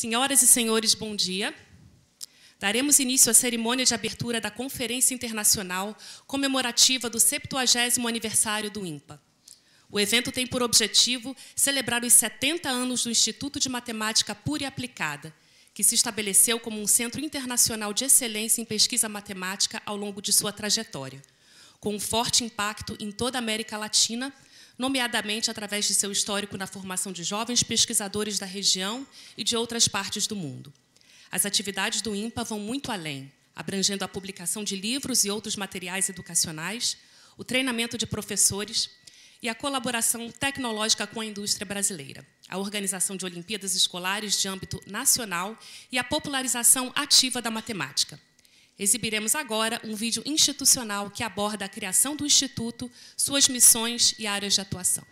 Senhoras e senhores, bom dia. Daremos início à cerimônia de abertura da Conferência Internacional comemorativa do 70 aniversário do INPA. O evento tem por objetivo celebrar os 70 anos do Instituto de Matemática Pura e Aplicada, que se estabeleceu como um centro internacional de excelência em pesquisa matemática ao longo de sua trajetória, com um forte impacto em toda a América Latina nomeadamente através de seu histórico na formação de jovens pesquisadores da região e de outras partes do mundo. As atividades do IMPA vão muito além, abrangendo a publicação de livros e outros materiais educacionais, o treinamento de professores e a colaboração tecnológica com a indústria brasileira, a organização de Olimpíadas Escolares de âmbito nacional e a popularização ativa da matemática. Exibiremos agora um vídeo institucional que aborda a criação do Instituto, suas missões e áreas de atuação.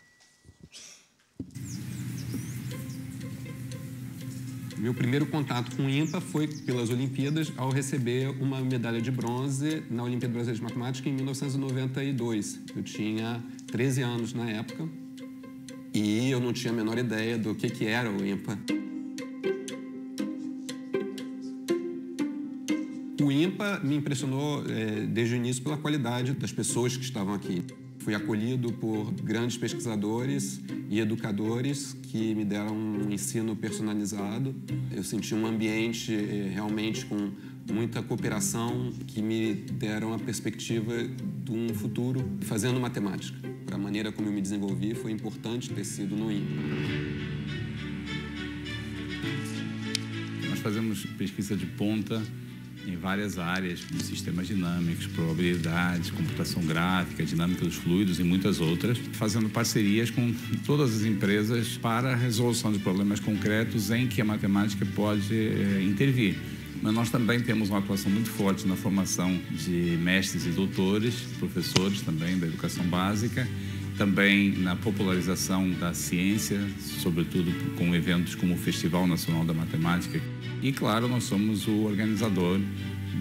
Meu primeiro contato com o IMPA foi pelas Olimpíadas, ao receber uma medalha de bronze na Olimpíada Brasileira de Matemática em 1992. Eu tinha 13 anos na época e eu não tinha a menor ideia do que, que era o IMPA. O IMPA me impressionou é, desde o início pela qualidade das pessoas que estavam aqui. Fui acolhido por grandes pesquisadores e educadores que me deram um ensino personalizado. Eu senti um ambiente é, realmente com muita cooperação que me deram a perspectiva de um futuro fazendo matemática. A maneira como eu me desenvolvi foi importante ter sido no IMPA. Nós fazemos pesquisa de ponta em várias áreas, de sistemas dinâmicos, probabilidades, computação gráfica, dinâmica dos fluidos e muitas outras, fazendo parcerias com todas as empresas para a resolução de problemas concretos em que a matemática pode é, intervir mas nós também temos uma atuação muito forte na formação de mestres e doutores, professores também da educação básica também na popularização da ciência, sobretudo com eventos como o Festival Nacional da Matemática. E, claro, nós somos o organizador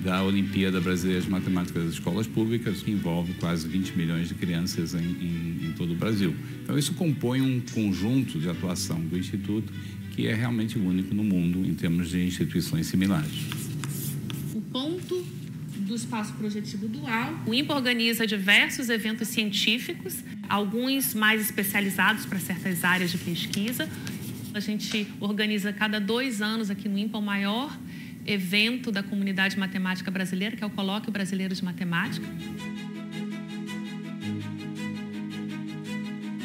da Olimpíada Brasileira de Matemática das Escolas Públicas, que envolve quase 20 milhões de crianças em, em, em todo o Brasil. Então, isso compõe um conjunto de atuação do Instituto que é realmente único no mundo em termos de instituições similares espaço projetivo dual. O IMPA organiza diversos eventos científicos, alguns mais especializados para certas áreas de pesquisa. A gente organiza cada dois anos aqui no IMPA o maior evento da comunidade matemática brasileira, que é o Colóquio Brasileiro de Matemática.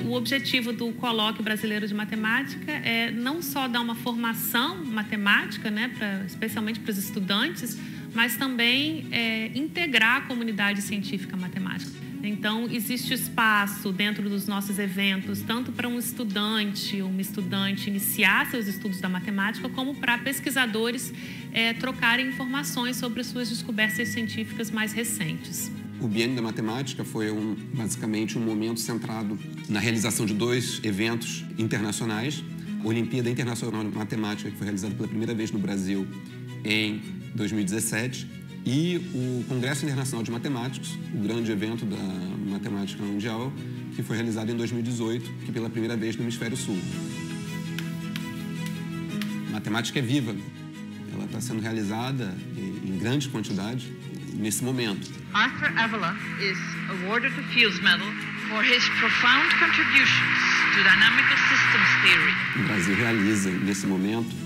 O objetivo do Colóquio Brasileiro de Matemática é não só dar uma formação matemática, né, pra, especialmente para os estudantes, mas também é, integrar a comunidade científica matemática. Então, existe espaço dentro dos nossos eventos, tanto para um estudante, uma estudante iniciar seus estudos da matemática, como para pesquisadores é, trocarem informações sobre suas descobertas científicas mais recentes. O Bienio da Matemática foi um, basicamente um momento centrado na realização de dois eventos internacionais. A Olimpíada Internacional de Matemática, que foi realizada pela primeira vez no Brasil em 2017, e o Congresso Internacional de Matemáticos, o grande evento da matemática mundial, que foi realizado em 2018, que pela primeira vez no Hemisfério Sul. A matemática é viva, ela está sendo realizada em grande quantidade nesse momento. Arthur Avila is awarded the Fields Medal for his profound contributions to dynamical systems theory. O Brasil realiza nesse momento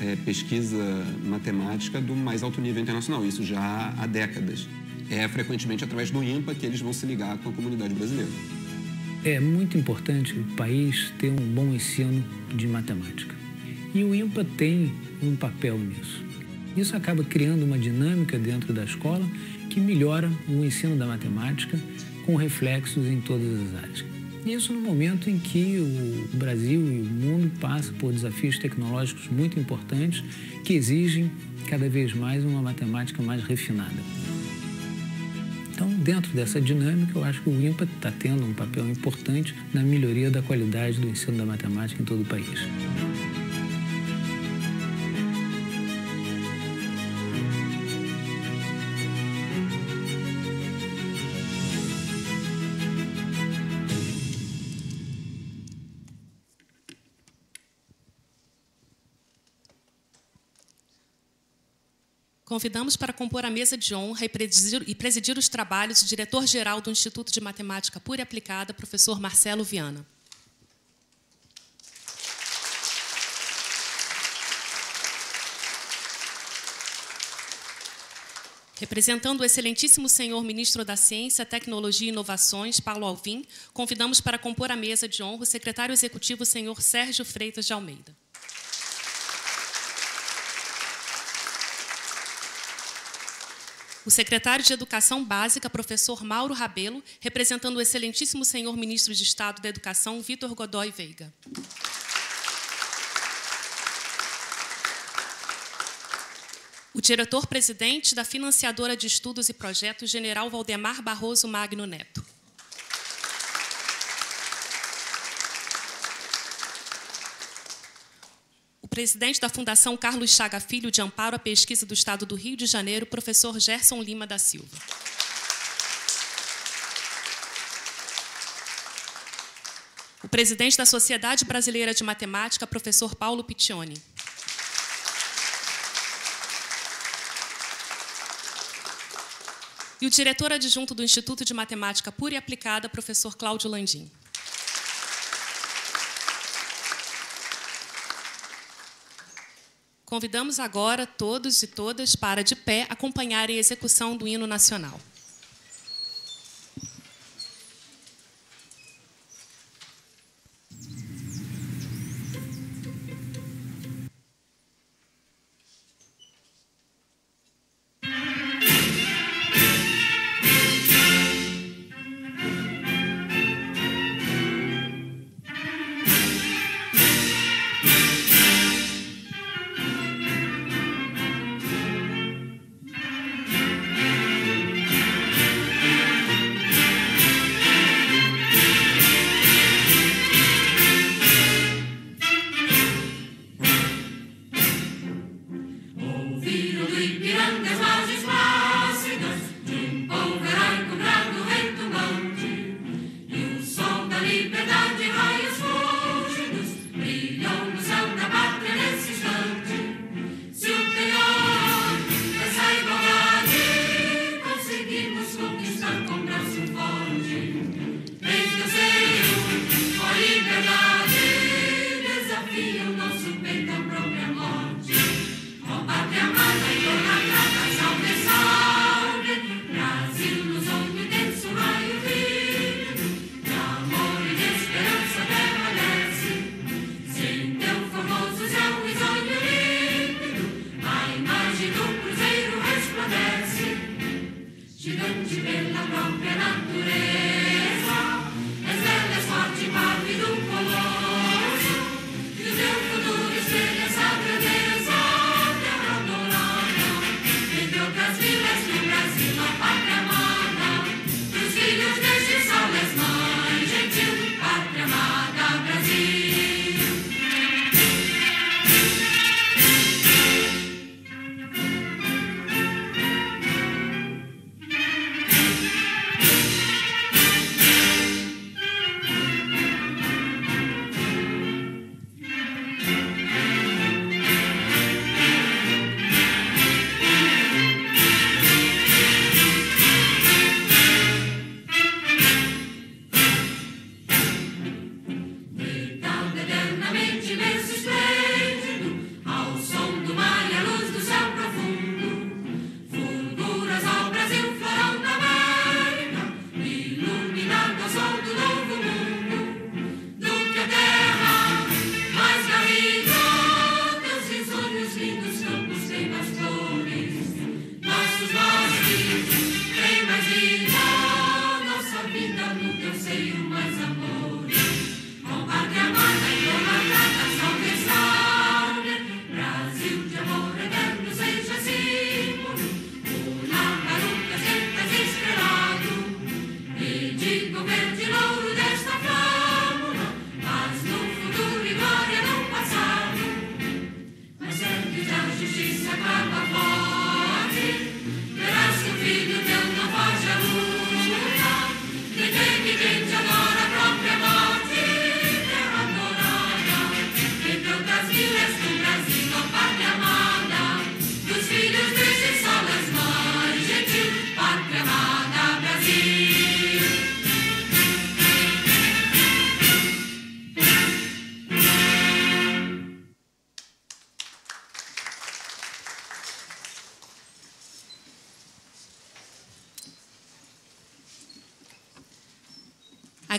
é, pesquisa matemática do mais alto nível internacional, isso já há décadas. É frequentemente através do INPA que eles vão se ligar com a comunidade brasileira. É muito importante o país ter um bom ensino de matemática. E o INPA tem um papel nisso. Isso acaba criando uma dinâmica dentro da escola que melhora o ensino da matemática com reflexos em todas as áreas. Isso no momento em que o Brasil e o mundo passam por desafios tecnológicos muito importantes que exigem cada vez mais uma matemática mais refinada. Então, dentro dessa dinâmica, eu acho que o INPA está tendo um papel importante na melhoria da qualidade do ensino da matemática em todo o país. convidamos para compor a mesa de honra e presidir, e presidir os trabalhos o diretor-geral do Instituto de Matemática Pura e Aplicada, professor Marcelo Viana. Representando o excelentíssimo senhor ministro da Ciência, Tecnologia e Inovações, Paulo Alvim, convidamos para compor a mesa de honra o secretário executivo, senhor Sérgio Freitas de Almeida. o secretário de Educação Básica, professor Mauro Rabelo, representando o excelentíssimo senhor ministro de Estado da Educação, Vitor Godoy Veiga. O diretor-presidente da Financiadora de Estudos e Projetos, general Valdemar Barroso Magno Neto. presidente da Fundação Carlos Chaga Filho de Amparo à Pesquisa do Estado do Rio de Janeiro, professor Gerson Lima da Silva. O presidente da Sociedade Brasileira de Matemática, professor Paulo Piccioni. E o diretor adjunto do Instituto de Matemática Pura e Aplicada, professor Cláudio Landim. Convidamos agora todos e todas para, de pé, acompanharem a execução do hino nacional.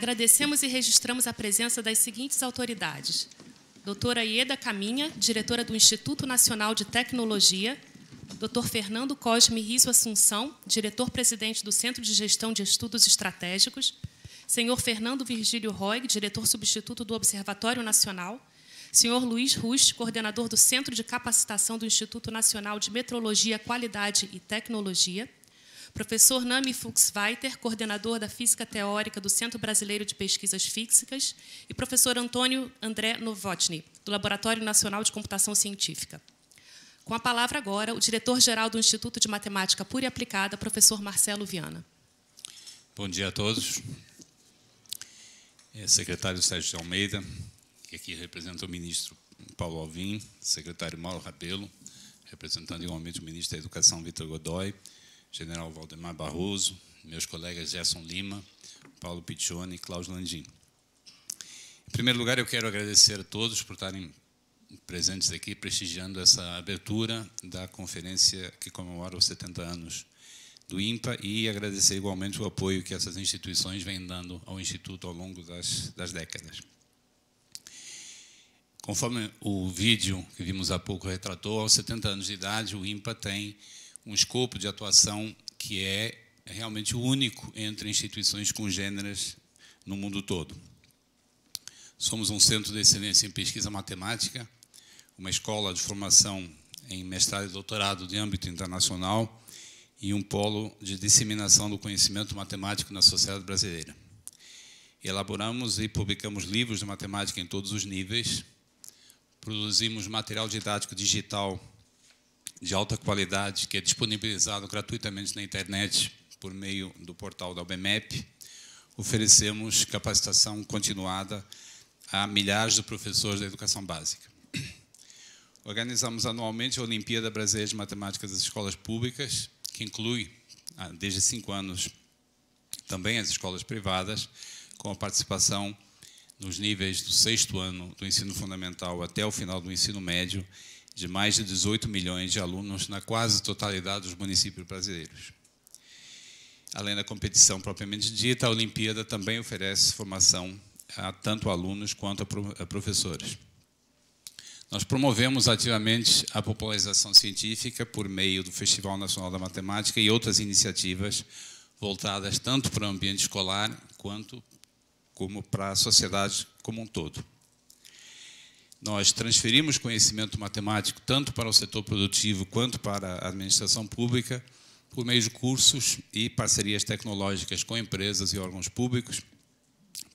agradecemos e registramos a presença das seguintes autoridades: doutora Ieda Caminha, diretora do Instituto Nacional de Tecnologia, Dr. Fernando Cosme Riso Assunção, diretor-presidente do Centro de Gestão de Estudos Estratégicos, senhor Fernando Virgílio Roig, diretor substituto do Observatório Nacional, senhor Luiz Rust, coordenador do Centro de Capacitação do Instituto Nacional de Metrologia, Qualidade e Tecnologia, professor Nami Fuchsweiter, coordenador da Física Teórica do Centro Brasileiro de Pesquisas Físicas, e professor Antônio André Novotny, do Laboratório Nacional de Computação Científica. Com a palavra agora, o diretor-geral do Instituto de Matemática Pura e Aplicada, professor Marcelo Viana. Bom dia a todos. É, secretário Sérgio de Almeida, que aqui representa o ministro Paulo Alvim, secretário Mauro Rabelo, representando igualmente o ministro da Educação Vitor Godoy, general Valdemar Barroso, meus colegas Gerson Lima, Paulo Piccione e Cláudio Landim. Em primeiro lugar, eu quero agradecer a todos por estarem presentes aqui, prestigiando essa abertura da conferência que comemora os 70 anos do IMPA e agradecer igualmente o apoio que essas instituições vêm dando ao Instituto ao longo das, das décadas. Conforme o vídeo que vimos há pouco retratou, aos 70 anos de idade, o IMPA tem um escopo de atuação que é realmente único entre instituições congêneras no mundo todo. Somos um centro de excelência em pesquisa matemática, uma escola de formação em mestrado e doutorado de âmbito internacional e um polo de disseminação do conhecimento matemático na sociedade brasileira. Elaboramos e publicamos livros de matemática em todos os níveis, produzimos material didático digital de alta qualidade que é disponibilizado gratuitamente na internet por meio do portal da UBMEP, oferecemos capacitação continuada a milhares de professores da educação básica. Organizamos anualmente a Olimpíada Brasileira de Matemática das Escolas Públicas, que inclui, ah, desde cinco anos, também as escolas privadas, com a participação nos níveis do sexto ano do ensino fundamental até o final do ensino médio de mais de 18 milhões de alunos na quase totalidade dos municípios brasileiros. Além da competição propriamente dita, a Olimpíada também oferece formação a tanto alunos quanto a professores. Nós promovemos ativamente a popularização científica por meio do Festival Nacional da Matemática e outras iniciativas voltadas tanto para o ambiente escolar quanto como para a sociedade como um todo. Nós transferimos conhecimento matemático tanto para o setor produtivo quanto para a administração pública por meio de cursos e parcerias tecnológicas com empresas e órgãos públicos,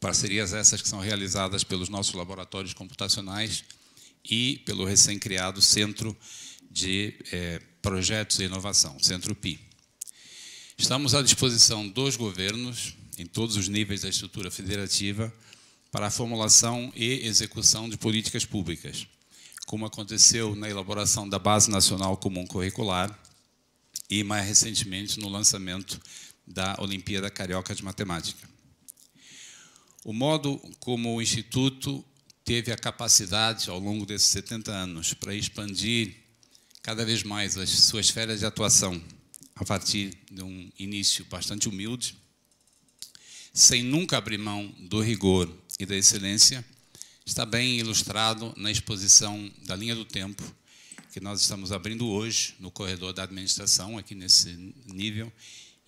parcerias essas que são realizadas pelos nossos laboratórios computacionais e pelo recém-criado Centro de eh, Projetos e Inovação, Centro PI. Estamos à disposição dos governos, em todos os níveis da estrutura federativa, para a formulação e execução de políticas públicas, como aconteceu na elaboração da Base Nacional Comum Curricular e, mais recentemente, no lançamento da Olimpíada Carioca de Matemática. O modo como o Instituto teve a capacidade, ao longo desses 70 anos, para expandir cada vez mais as suas esferas de atuação, a partir de um início bastante humilde, sem nunca abrir mão do rigor e da excelência está bem ilustrado na exposição da linha do tempo que nós estamos abrindo hoje no corredor da administração, aqui nesse nível,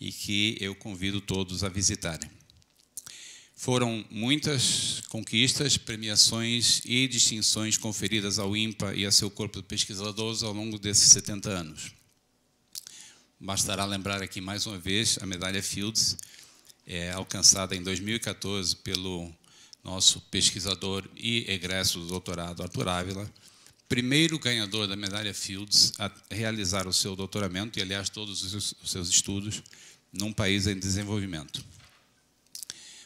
e que eu convido todos a visitarem. Foram muitas conquistas, premiações e distinções conferidas ao INPA e a seu corpo de pesquisadores ao longo desses 70 anos. Bastará lembrar aqui mais uma vez a medalha Fields, é, alcançada em 2014 pelo nosso pesquisador e egresso do doutorado, Arthur Ávila, primeiro ganhador da medalha Fields a realizar o seu doutoramento e, aliás, todos os seus estudos num país em desenvolvimento.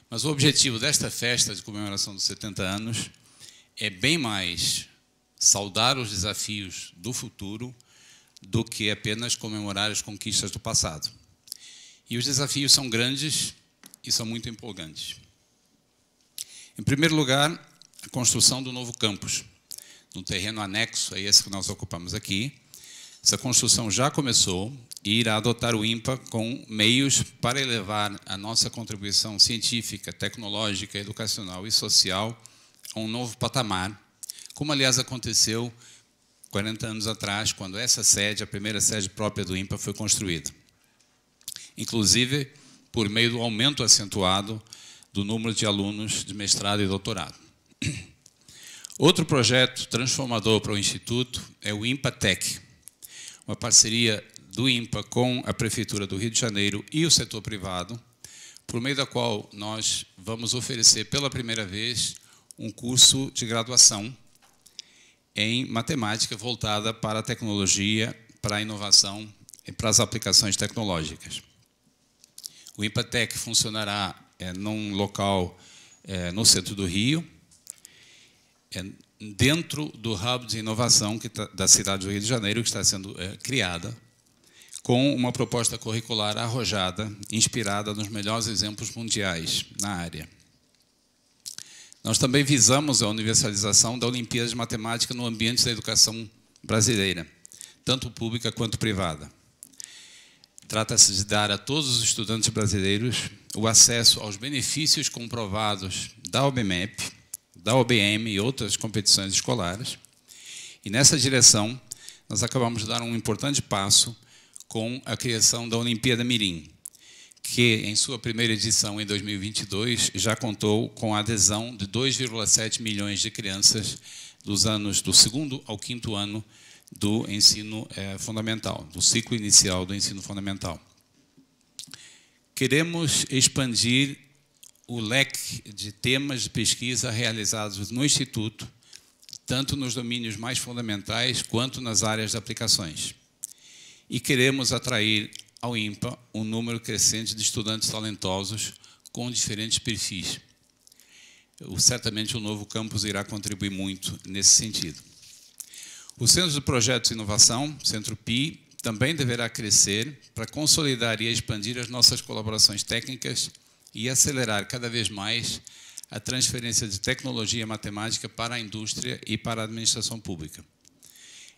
Mas o objetivo desta festa de comemoração dos 70 anos é bem mais saudar os desafios do futuro do que apenas comemorar as conquistas do passado. E os desafios são grandes e são muito empolgantes. Em primeiro lugar, a construção do novo campus, no terreno anexo a esse que nós ocupamos aqui. Essa construção já começou e irá adotar o IMPA com meios para elevar a nossa contribuição científica, tecnológica, educacional e social a um novo patamar, como, aliás, aconteceu 40 anos atrás, quando essa sede, a primeira sede própria do IMPA, foi construída. Inclusive, por meio do aumento acentuado do número de alunos de mestrado e doutorado. Outro projeto transformador para o Instituto é o IMPATEC, uma parceria do IMPA com a Prefeitura do Rio de Janeiro e o setor privado, por meio da qual nós vamos oferecer pela primeira vez um curso de graduação em matemática voltada para a tecnologia, para a inovação e para as aplicações tecnológicas. O IMPATEC funcionará é, num local é, no centro do Rio, é, dentro do hub de inovação tá, da cidade do Rio de Janeiro, que está sendo é, criada, com uma proposta curricular arrojada, inspirada nos melhores exemplos mundiais na área. Nós também visamos a universalização da Olimpíada de Matemática no ambiente da educação brasileira, tanto pública quanto privada. Trata-se de dar a todos os estudantes brasileiros o acesso aos benefícios comprovados da OBMEP, da OBM e outras competições escolares. E nessa direção, nós acabamos de dar um importante passo com a criação da Olimpíada Mirim, que em sua primeira edição em 2022 já contou com a adesão de 2,7 milhões de crianças dos anos do segundo ao quinto ano do ensino é, fundamental, do ciclo inicial do ensino fundamental. Queremos expandir o leque de temas de pesquisa realizados no Instituto, tanto nos domínios mais fundamentais quanto nas áreas de aplicações. E queremos atrair ao IMPA um número crescente de estudantes talentosos com diferentes perfis. Certamente o novo campus irá contribuir muito nesse sentido. O Centro de Projetos de Inovação, Centro PI, também deverá crescer para consolidar e expandir as nossas colaborações técnicas e acelerar cada vez mais a transferência de tecnologia matemática para a indústria e para a administração pública.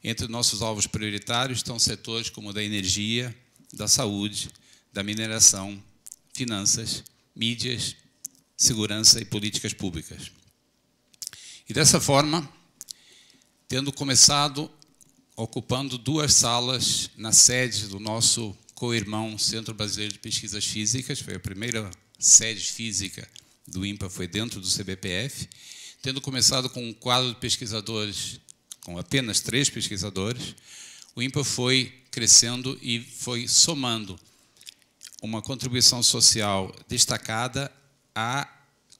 Entre nossos alvos prioritários estão setores como o da energia, da saúde, da mineração, finanças, mídias, segurança e políticas públicas. E dessa forma, tendo começado ocupando duas salas na sede do nosso co-irmão Centro Brasileiro de Pesquisas Físicas, foi a primeira sede física do IMPA, foi dentro do CBPF, tendo começado com um quadro de pesquisadores, com apenas três pesquisadores, o IMPA foi crescendo e foi somando uma contribuição social destacada à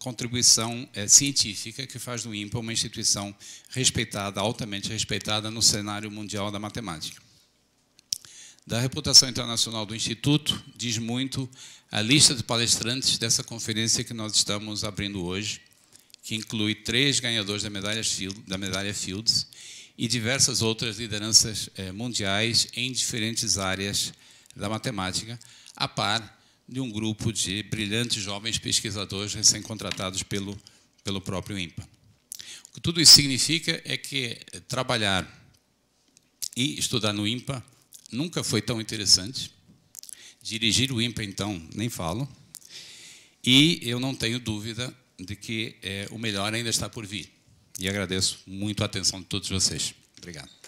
contribuição eh, científica que faz do INPA uma instituição respeitada, altamente respeitada no cenário mundial da matemática. Da reputação internacional do Instituto diz muito a lista de palestrantes dessa conferência que nós estamos abrindo hoje, que inclui três ganhadores da medalha, Field, da medalha Fields e diversas outras lideranças eh, mundiais em diferentes áreas da matemática, a par de um grupo de brilhantes jovens pesquisadores recém-contratados pelo, pelo próprio INPA. O que tudo isso significa é que trabalhar e estudar no INPA nunca foi tão interessante. Dirigir o INPA, então, nem falo. E eu não tenho dúvida de que é, o melhor ainda está por vir. E agradeço muito a atenção de todos vocês. Obrigado.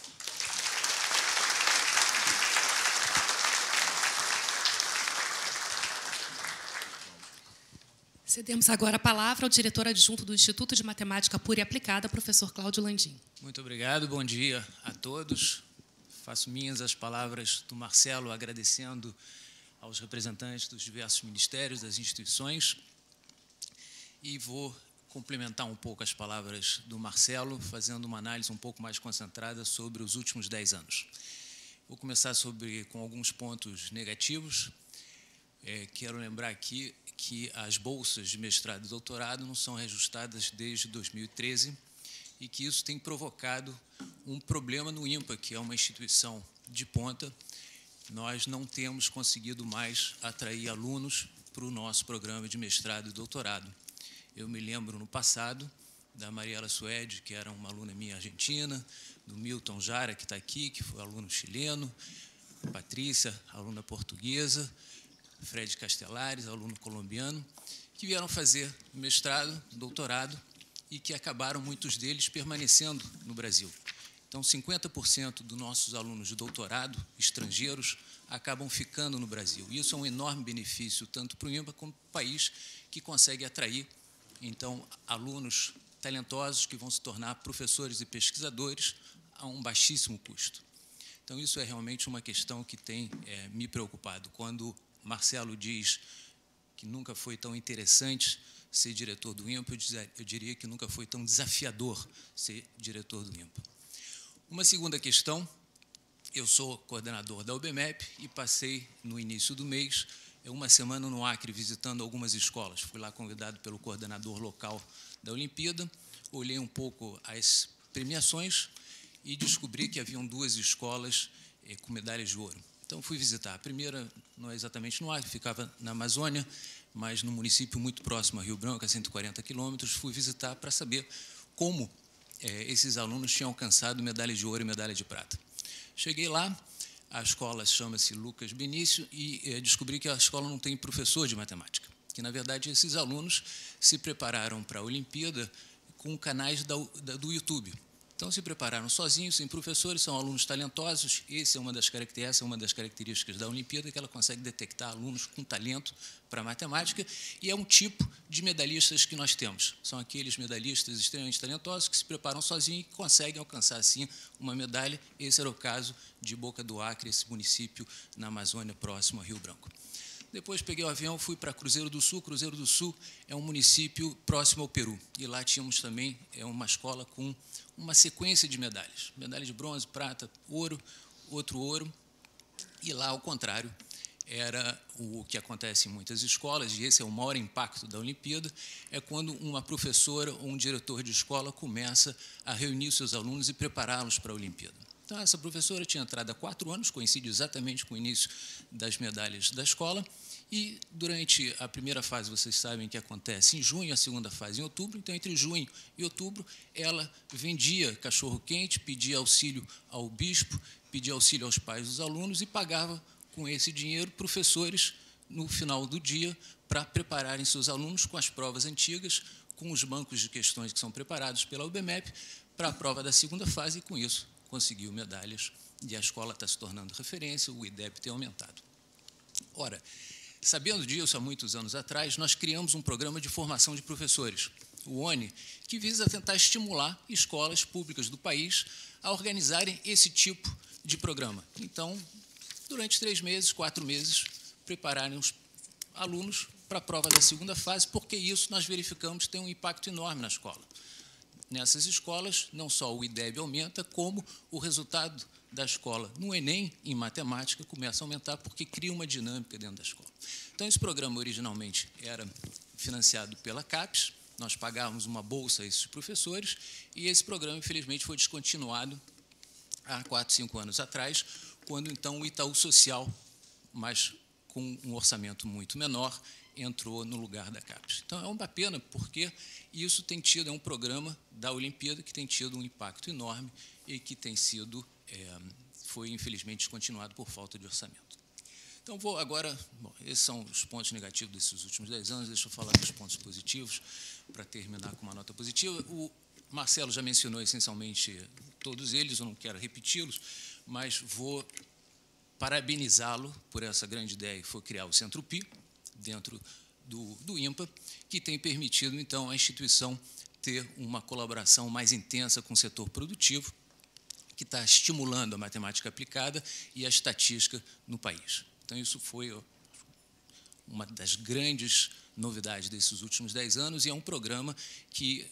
Cedemos agora a palavra ao diretor adjunto do Instituto de Matemática Pura e Aplicada, professor Cláudio Landim. Muito obrigado, bom dia a todos. Faço minhas as palavras do Marcelo, agradecendo aos representantes dos diversos ministérios, das instituições, e vou complementar um pouco as palavras do Marcelo, fazendo uma análise um pouco mais concentrada sobre os últimos dez anos. Vou começar sobre, com alguns pontos negativos. É, quero lembrar aqui que as bolsas de mestrado e doutorado não são reajustadas desde 2013 e que isso tem provocado um problema no IMPA, que é uma instituição de ponta. Nós não temos conseguido mais atrair alunos para o nosso programa de mestrado e doutorado. Eu me lembro no passado da Mariela Suede, que era uma aluna minha argentina, do Milton Jara, que está aqui, que foi aluno chileno, Patrícia, aluna portuguesa, Fred Castelares, aluno colombiano, que vieram fazer mestrado, doutorado e que acabaram, muitos deles, permanecendo no Brasil. Então, 50% dos nossos alunos de doutorado, estrangeiros, acabam ficando no Brasil. Isso é um enorme benefício, tanto para o IMBA como para o país, que consegue atrair, então, alunos talentosos que vão se tornar professores e pesquisadores a um baixíssimo custo. Então, isso é realmente uma questão que tem é, me preocupado. Quando Marcelo diz que nunca foi tão interessante ser diretor do IMPA, eu diria que nunca foi tão desafiador ser diretor do IMPA. Uma segunda questão, eu sou coordenador da UBMEP e passei, no início do mês, é uma semana no Acre, visitando algumas escolas. Fui lá convidado pelo coordenador local da Olimpíada, olhei um pouco as premiações e descobri que haviam duas escolas eh, com medalhas de ouro. Então fui visitar. A primeira não é exatamente no Acre, ficava na Amazônia, mas no município muito próximo a Rio Branco, a 140 quilômetros. Fui visitar para saber como é, esses alunos tinham alcançado medalha de ouro e medalha de prata. Cheguei lá, a escola chama-se Lucas Benício e é, descobri que a escola não tem professor de matemática, que na verdade esses alunos se prepararam para a Olimpíada com canais da, da, do YouTube. Então, se prepararam sozinhos, sem professores, são alunos talentosos. Essa é uma das características, é uma das características da Olimpíada, que ela consegue detectar alunos com talento para matemática e é um tipo de medalhistas que nós temos. São aqueles medalhistas extremamente talentosos que se preparam sozinhos e conseguem alcançar, assim, uma medalha. Esse era o caso de Boca do Acre, esse município na Amazônia, próximo a Rio Branco. Depois peguei o avião, fui para Cruzeiro do Sul. Cruzeiro do Sul é um município próximo ao Peru. E lá tínhamos também é, uma escola com uma sequência de medalhas: medalha de bronze, prata, ouro, outro ouro. E lá, ao contrário, era o que acontece em muitas escolas, e esse é o maior impacto da Olimpíada, é quando uma professora ou um diretor de escola começa a reunir seus alunos e prepará-los para a Olimpíada. Então, essa professora tinha entrado há quatro anos, coincide exatamente com o início das medalhas da escola, e durante a primeira fase, vocês sabem que acontece em junho, a segunda fase em outubro. Então, entre junho e outubro, ela vendia cachorro-quente, pedia auxílio ao bispo, pedia auxílio aos pais dos alunos e pagava com esse dinheiro professores no final do dia para prepararem seus alunos com as provas antigas, com os bancos de questões que são preparados pela UBMEP para a prova da segunda fase e, com isso, conseguiu medalhas e a escola está se tornando referência, o IDEB tem aumentado. Ora, Sabendo disso, há muitos anos atrás, nós criamos um programa de formação de professores, o ONI, que visa tentar estimular escolas públicas do país a organizarem esse tipo de programa. Então, durante três meses, quatro meses, prepararem os alunos para a prova da segunda fase, porque isso nós verificamos tem um impacto enorme na escola. Nessas escolas, não só o IDEB aumenta, como o resultado da escola no Enem, em matemática, começa a aumentar porque cria uma dinâmica dentro da escola. Então, esse programa originalmente era financiado pela CAPES, nós pagávamos uma bolsa a esses professores, e esse programa, infelizmente, foi descontinuado há quatro, cinco anos atrás, quando então o Itaú Social, mas com um orçamento muito menor, entrou no lugar da CAPES. Então é uma pena porque isso tem tido é um programa da Olimpíada que tem tido um impacto enorme e que tem sido é, foi infelizmente descontinuado por falta de orçamento. Então, vou agora. Bom, esses são os pontos negativos desses últimos dez anos, deixa eu falar dos pontos positivos, para terminar com uma nota positiva. O Marcelo já mencionou essencialmente todos eles, eu não quero repeti-los, mas vou parabenizá-lo por essa grande ideia que foi criar o Centro Pi, dentro do, do INPA, que tem permitido, então, à instituição ter uma colaboração mais intensa com o setor produtivo que está estimulando a matemática aplicada e a estatística no país. Então, isso foi uma das grandes novidades desses últimos dez anos e é um programa que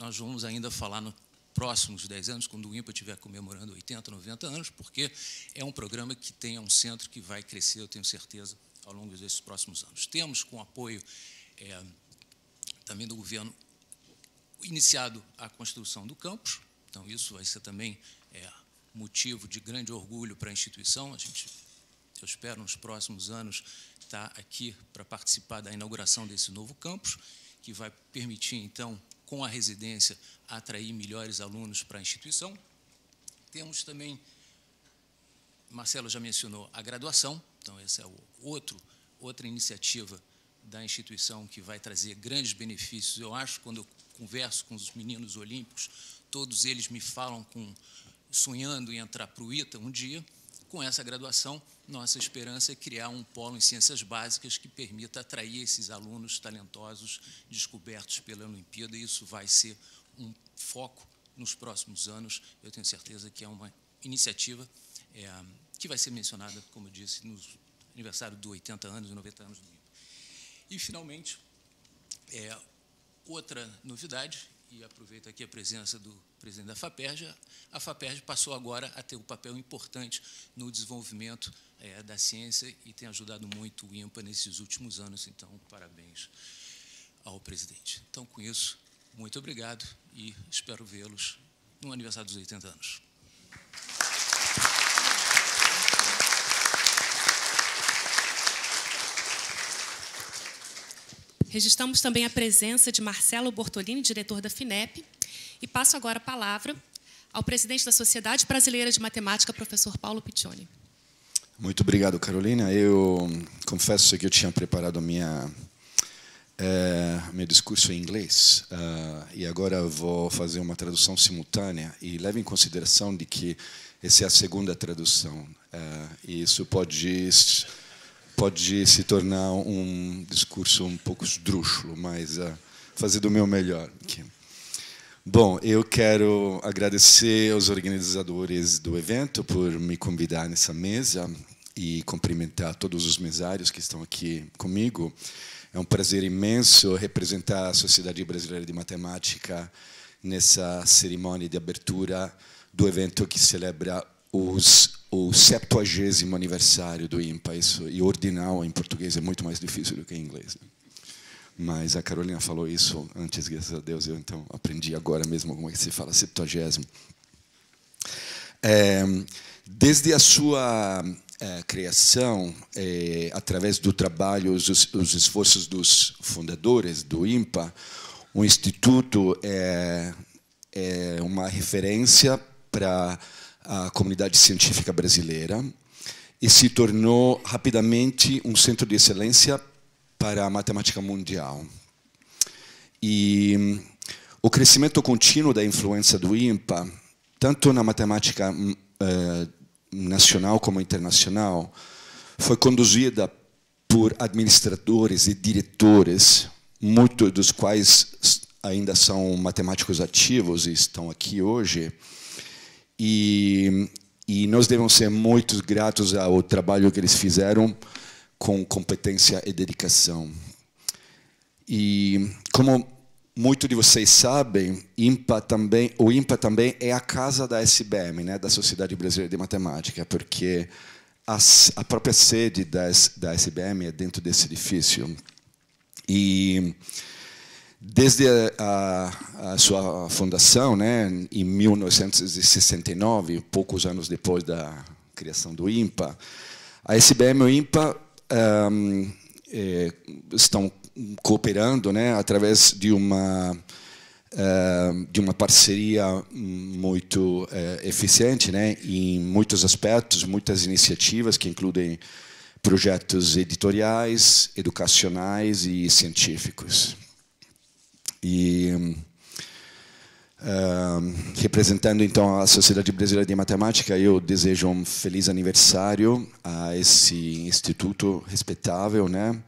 nós vamos ainda falar nos próximos dez anos, quando o IMPA estiver comemorando 80, 90 anos, porque é um programa que tem é um centro que vai crescer, eu tenho certeza, ao longo desses próximos anos. Temos, com apoio é, também do governo, iniciado a construção do campus, então isso vai ser também motivo de grande orgulho para a instituição. A gente, eu espero, nos próximos anos, estar tá aqui para participar da inauguração desse novo campus, que vai permitir, então, com a residência, atrair melhores alunos para a instituição. Temos também, Marcelo já mencionou, a graduação, então, essa é outro, outra iniciativa da instituição que vai trazer grandes benefícios. Eu acho, quando eu converso com os meninos olímpicos, todos eles me falam com sonhando em entrar para o ITA um dia. Com essa graduação, nossa esperança é criar um polo em ciências básicas que permita atrair esses alunos talentosos descobertos pela Olimpíada, e isso vai ser um foco nos próximos anos. Eu tenho certeza que é uma iniciativa é, que vai ser mencionada, como eu disse, no aniversário dos 80 anos, 90 anos do IPA. E, finalmente, é, outra novidade e aproveito aqui a presença do presidente da FAPERJ, a FAPERJ passou agora a ter um papel importante no desenvolvimento é, da ciência e tem ajudado muito o IMPA nesses últimos anos, então, parabéns ao presidente. Então, com isso, muito obrigado e espero vê-los no aniversário dos 80 anos. Registramos também a presença de Marcelo Bortolini, diretor da FINEP, e passo agora a palavra ao presidente da Sociedade Brasileira de Matemática, professor Paulo Piccioni. Muito obrigado, Carolina. Eu confesso que eu tinha preparado minha é, meu discurso em inglês uh, e agora vou fazer uma tradução simultânea e leve em consideração de que essa é a segunda tradução uh, e isso pode pode se tornar um discurso um pouco esdrúxulo, mas uh, fazer do meu melhor. Aqui. Bom, eu quero agradecer aos organizadores do evento por me convidar nessa mesa e cumprimentar todos os mesários que estão aqui comigo. É um prazer imenso representar a Sociedade Brasileira de Matemática nessa cerimônia de abertura do evento que celebra os o 70 aniversário do IMPA, isso, e ordinal em português é muito mais difícil do que em inglês. Né? Mas a Carolina falou isso antes, graças a Deus, eu então aprendi agora mesmo como é que se fala 70. É, desde a sua é, criação, é, através do trabalho, os, os esforços dos fundadores do IMPA, o Instituto é, é uma referência para a comunidade científica brasileira e se tornou rapidamente um centro de excelência para a matemática mundial. E hum, o crescimento contínuo da influência do IMPA, tanto na matemática hum, eh, nacional como internacional, foi conduzida por administradores e diretores, muitos dos quais ainda são matemáticos ativos e estão aqui hoje, e, e nós devemos ser muito gratos ao trabalho que eles fizeram com competência e dedicação. E como muito de vocês sabem, IMPA também, o IMPA também é a casa da SBM, né, da Sociedade Brasileira de Matemática, porque as, a própria sede da SBM é dentro desse edifício. E Desde a, a, sua fundação, né, em 1969, poucos anos depois da criação do IMPA, a SBM e o IMPA um, é, eh, estão cooperando né, através de uma, uh, de uma parceria muito uh, eficiente né, em muitos aspectos, muitas iniciativas que incluem projetos editoriais, educacionais e científicos e uh, representando então a Sociedade Brasileira de Matemática, eu desejo um feliz aniversário a esse instituto respeitável, né?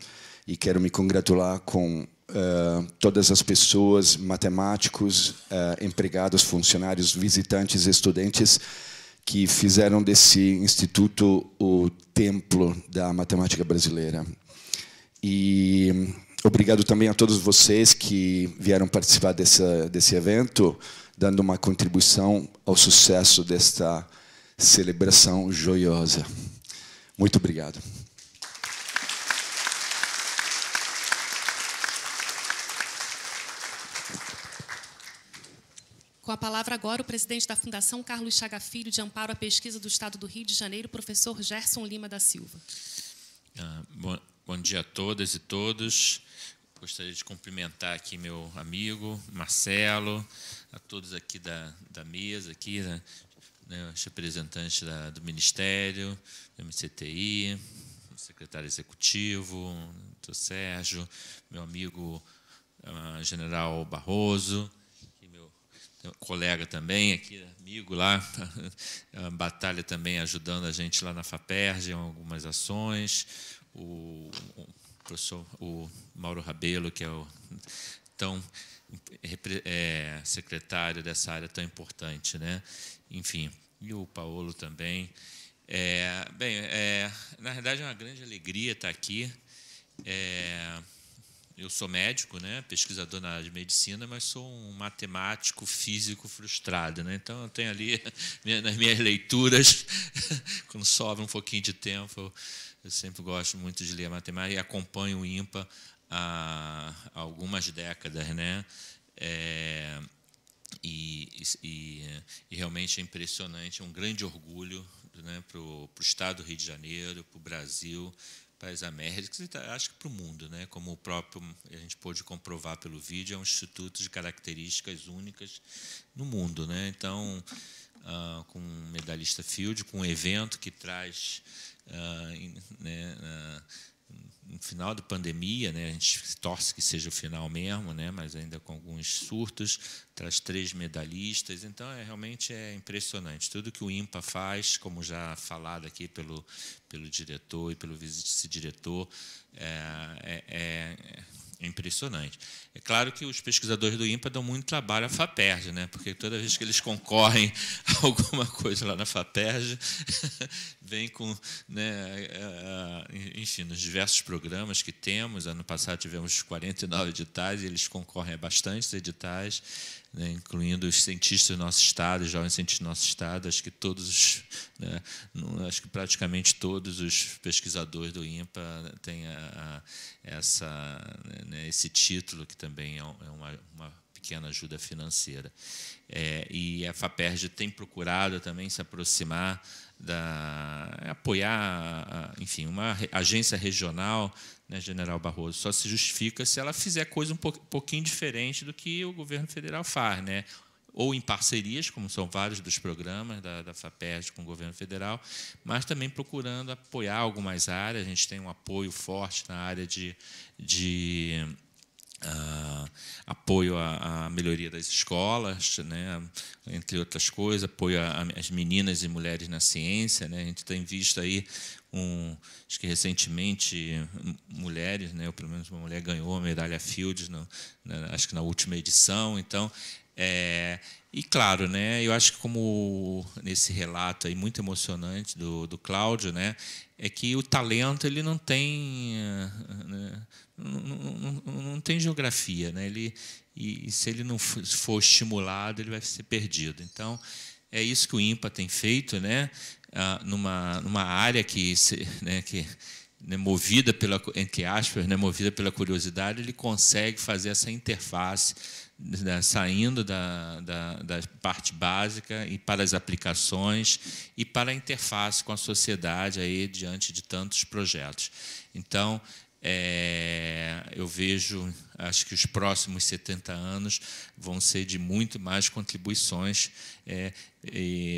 E quero me congratular com Uh, todas as pessoas, matemáticos, uh, empregados, funcionários, visitantes, estudantes que fizeram desse instituto o templo da matemática brasileira. E Obrigado também a todos vocês que vieram participar dessa, desse evento, dando uma contribuição ao sucesso desta celebração joiosa. Muito obrigado. Com a palavra agora o presidente da Fundação Carlos Chaga Filho de Amparo à Pesquisa do Estado do Rio de Janeiro, professor Gerson Lima da Silva. Ah, bom, bom, dia a todas e todos. Gostaria de cumprimentar aqui meu amigo Marcelo, a todos aqui da, da mesa, aqui, né, né os representantes da, do Ministério, do MCTI, o secretário executivo, o Sérgio, meu amigo uh, general Barroso, meu colega também, aqui, amigo lá, a Batalha também ajudando a gente lá na FAPERJ em algumas ações, o professor, o Mauro Rabelo, que é o tão é, secretário dessa área tão importante, né? Enfim, e o Paulo também. É, bem, é, na verdade é uma grande alegria estar aqui. É, eu sou médico, né? Pesquisador na área de medicina, mas sou um matemático físico frustrado, né? Então eu tenho ali nas minhas leituras, quando sobra um pouquinho de tempo, eu eu sempre gosto muito de ler matemática e acompanho o IMPA há algumas décadas, né? É, e, e, e, realmente é impressionante, é um grande orgulho né, para o Estado do Rio de Janeiro, para o Brasil, para as Américas e tá, acho que para o mundo, né? Como o próprio a gente pôde comprovar pelo vídeo, é um instituto de características únicas no mundo, né? Então uh, com o medalhista Field, com um evento que traz uh, ah, no né, ah, final da pandemia, né, a gente torce que seja o final mesmo, né, mas ainda com alguns surtos, traz três medalhistas, então é realmente é impressionante tudo que o IMPA faz, como já falado aqui pelo pelo diretor e pelo vice-diretor, é, é, é é impressionante. É claro que os pesquisadores do INPA dão muito trabalho à FAPERJ, né? porque toda vez que eles concorrem a alguma coisa lá na FAPERJ, vem com. Né, é, é, enfim, nos diversos programas que temos, ano passado tivemos 49 editais, e eles concorrem a bastantes editais, né, incluindo os cientistas do nosso estado, os jovens cientistas do nosso estado, acho que todos, né, acho que praticamente todos os pesquisadores do INPA têm a, a, essa, né, esse título, que também é, é uma, uma pequena ajuda financeira. É, e a FAPERJ tem procurado também se aproximar da é apoiar, enfim, uma agência regional, né, General Barroso, só se justifica se ela fizer coisa um pouquinho diferente do que o governo federal faz, né? ou em parcerias, como são vários dos programas da, da FAPERJ com o governo federal, mas também procurando apoiar algumas áreas. A gente tem um apoio forte na área de, de Uh, apoio à, melhoria das escolas, né, entre outras coisas, apoio às meninas e mulheres na ciência. Né, a gente tem visto aí, um, acho que recentemente, mulheres, né, ou pelo menos uma mulher ganhou a medalha Fields, no, acho que na última edição. Então, é, e claro, né, eu acho que como nesse relato aí muito emocionante do, do Cláudio, né, é que o talento ele não tem eh, né, não, não, não, tem geografia, né? Ele e, e se ele não for estimulado, ele vai ser perdido. Então, é isso que o IMPA tem feito, né? Ah, numa numa área que né, que né, movida pela entre aspas, né, movida pela curiosidade, ele consegue fazer essa interface da, saindo da, da, da, parte básica e para as aplicações e para a interface com a sociedade aí diante de tantos projetos. Então, é, eu vejo, acho que os próximos 70 anos vão ser de muito mais contribuições, é,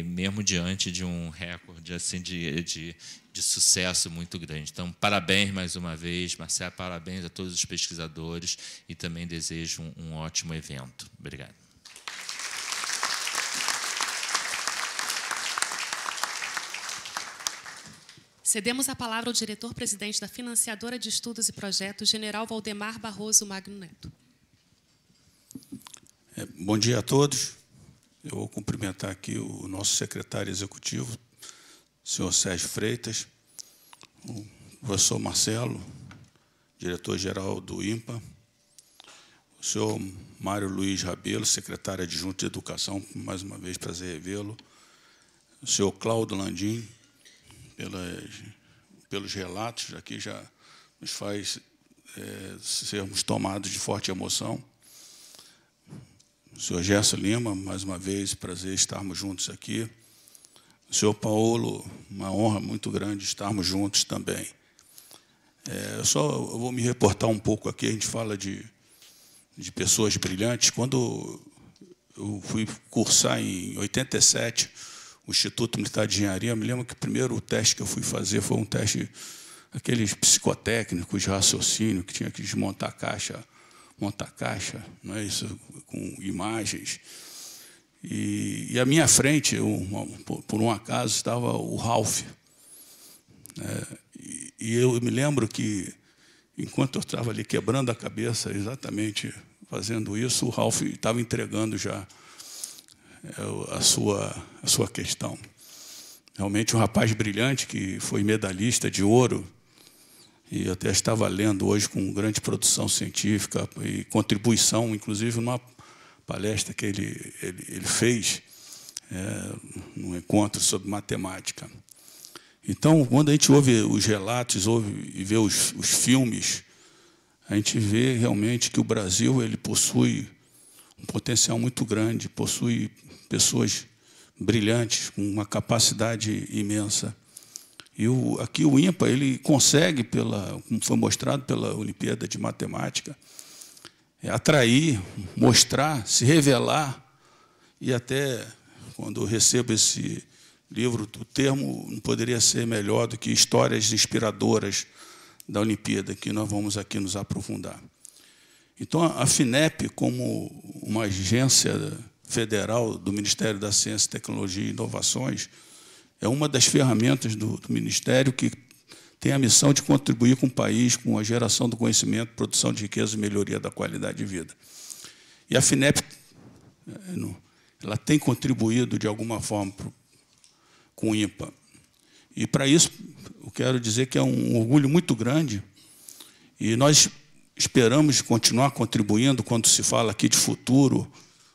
mesmo diante de um recorde assim de, de, de sucesso muito grande. Então, parabéns mais uma vez, Marcelo, parabéns a todos os pesquisadores e também desejo um, um ótimo evento. Obrigado. Cedemos a palavra ao diretor-presidente da Financiadora de Estudos e Projetos, general Valdemar Barroso Magno Neto. É, bom dia a todos. Eu vou cumprimentar aqui o nosso secretário executivo, senhor Sérgio Freitas, o professor Marcelo, diretor-geral do IMPA, o senhor Mário Luiz Rabelo, secretário adjunto de Educação, mais uma vez prazer revê-lo, o senhor Cláudio Landim, pelas, pelos relatos aqui já nos faz é, sermos tomados de forte emoção. O senhor Gerson Lima, mais uma vez, prazer estarmos juntos aqui. Senhor Paulo, uma honra muito grande estarmos juntos também. É, só eu vou me reportar um pouco aqui, a gente fala de, de pessoas brilhantes. Quando eu fui cursar em 87 o Instituto Militar de Engenharia, eu me lembro que o primeiro teste que eu fui fazer foi um teste, aqueles psicotécnicos de raciocínio, que tinha que desmontar a caixa, montar a caixa, não é isso, com imagens. E, e à minha frente, um, por um acaso, estava o Ralph. É, e, e eu me lembro que, enquanto eu estava ali quebrando a cabeça, exatamente fazendo isso, o Ralph estava entregando já é, a sua, a sua questão. Realmente um rapaz brilhante que foi medalhista de ouro e até estava lendo hoje com grande produção científica e contribuição, inclusive numa palestra que ele, ele, ele fez, é, num encontro sobre matemática. Então, quando a gente ouve os relatos ouve e vê os, os filmes, a gente vê realmente que o Brasil ele possui um potencial muito grande, possui pessoas brilhantes, com uma capacidade imensa. E o, aqui o IMPA ele consegue, pela, como foi mostrado pela Olimpíada de Matemática, é atrair, mostrar, se revelar. E até quando eu recebo esse livro, o termo não poderia ser melhor do que histórias inspiradoras da Olimpíada, que nós vamos aqui nos aprofundar. Então, a FINEP, como uma agência federal do Ministério da Ciência, Tecnologia e Inovações, é uma das ferramentas do, do Ministério que tem a missão de contribuir com o país, com a geração do conhecimento, produção de riqueza e melhoria da qualidade de vida. E a FINEP eh, ela tem contribuído de alguma forma com o IMPA. E para isso, eu quero dizer que é um orgulho muito grande e nós esperamos continuar contribuindo quando se fala aqui de futuro,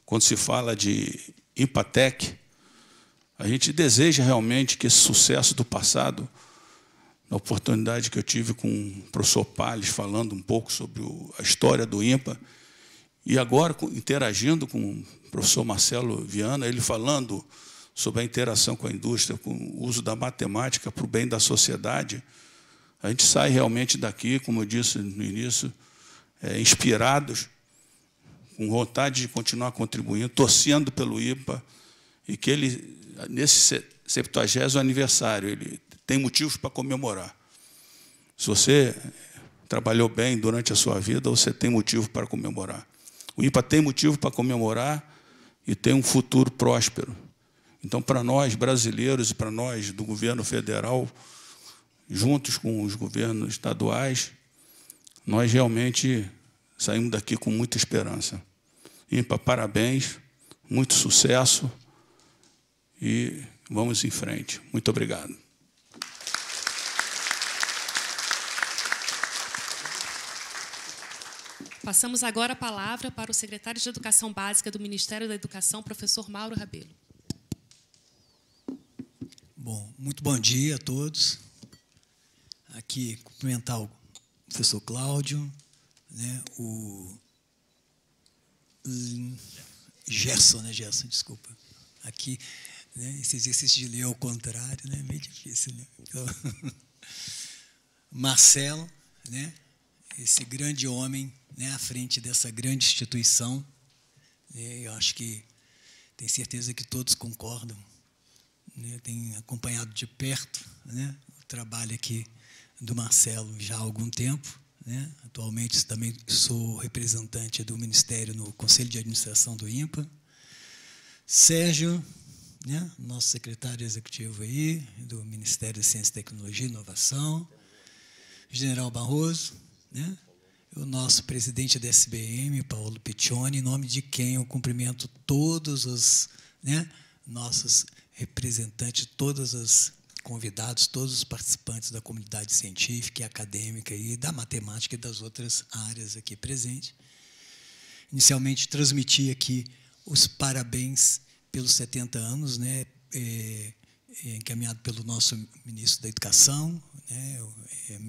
quando se fala de IMPATEC. A gente deseja realmente que esse sucesso do passado na oportunidade que eu tive com o professor Palles falando um pouco sobre o, a história do IMPA, e agora interagindo com o professor Marcelo Viana, ele falando sobre a interação com a indústria, com o uso da matemática para o bem da sociedade, a gente sai realmente daqui, como eu disse no início, é, inspirados, com vontade de continuar contribuindo, torcendo pelo IPA, e que ele, nesse 70 aniversário, ele tem motivos para comemorar. Se você trabalhou bem durante a sua vida, você tem motivo para comemorar. O IPA tem motivo para comemorar e tem um futuro próspero. Então, para nós brasileiros e para nós do governo federal, juntos com os governos estaduais, nós realmente saímos daqui com muita esperança. IPA, parabéns, muito sucesso e vamos em frente. Muito obrigado. Passamos agora a palavra para o secretário de Educação Básica do Ministério da Educação, professor Mauro Rabelo. Bom, muito bom dia a todos. Aqui cumprimentar o professor Cláudio, né, o Gerson, né, Gerson, desculpa. Aqui, né, esse exercício de ler ao contrário, né, é meio difícil, né? Então, Marcelo, né, esse grande homem né, à frente dessa grande instituição. E é, eu acho que tenho certeza que todos concordam. Né, tenho acompanhado de perto né, o trabalho aqui do Marcelo já há algum tempo. Né? Atualmente também sou representante do Ministério no Conselho de Administração do INPA. Sérgio, né? nosso secretário executivo aí, do Ministério de Ciência, Tecnologia e Inovação. General Barroso, né? o nosso presidente da SBM, Paulo Piccioni, em nome de quem eu cumprimento todos os né, nossos representantes, todos os convidados, todos os participantes da comunidade científica e acadêmica e da matemática e das outras áreas aqui presentes. Inicialmente, transmiti aqui os parabéns pelos 70 anos, né, é, é, encaminhado pelo nosso ministro da Educação, né, é, é,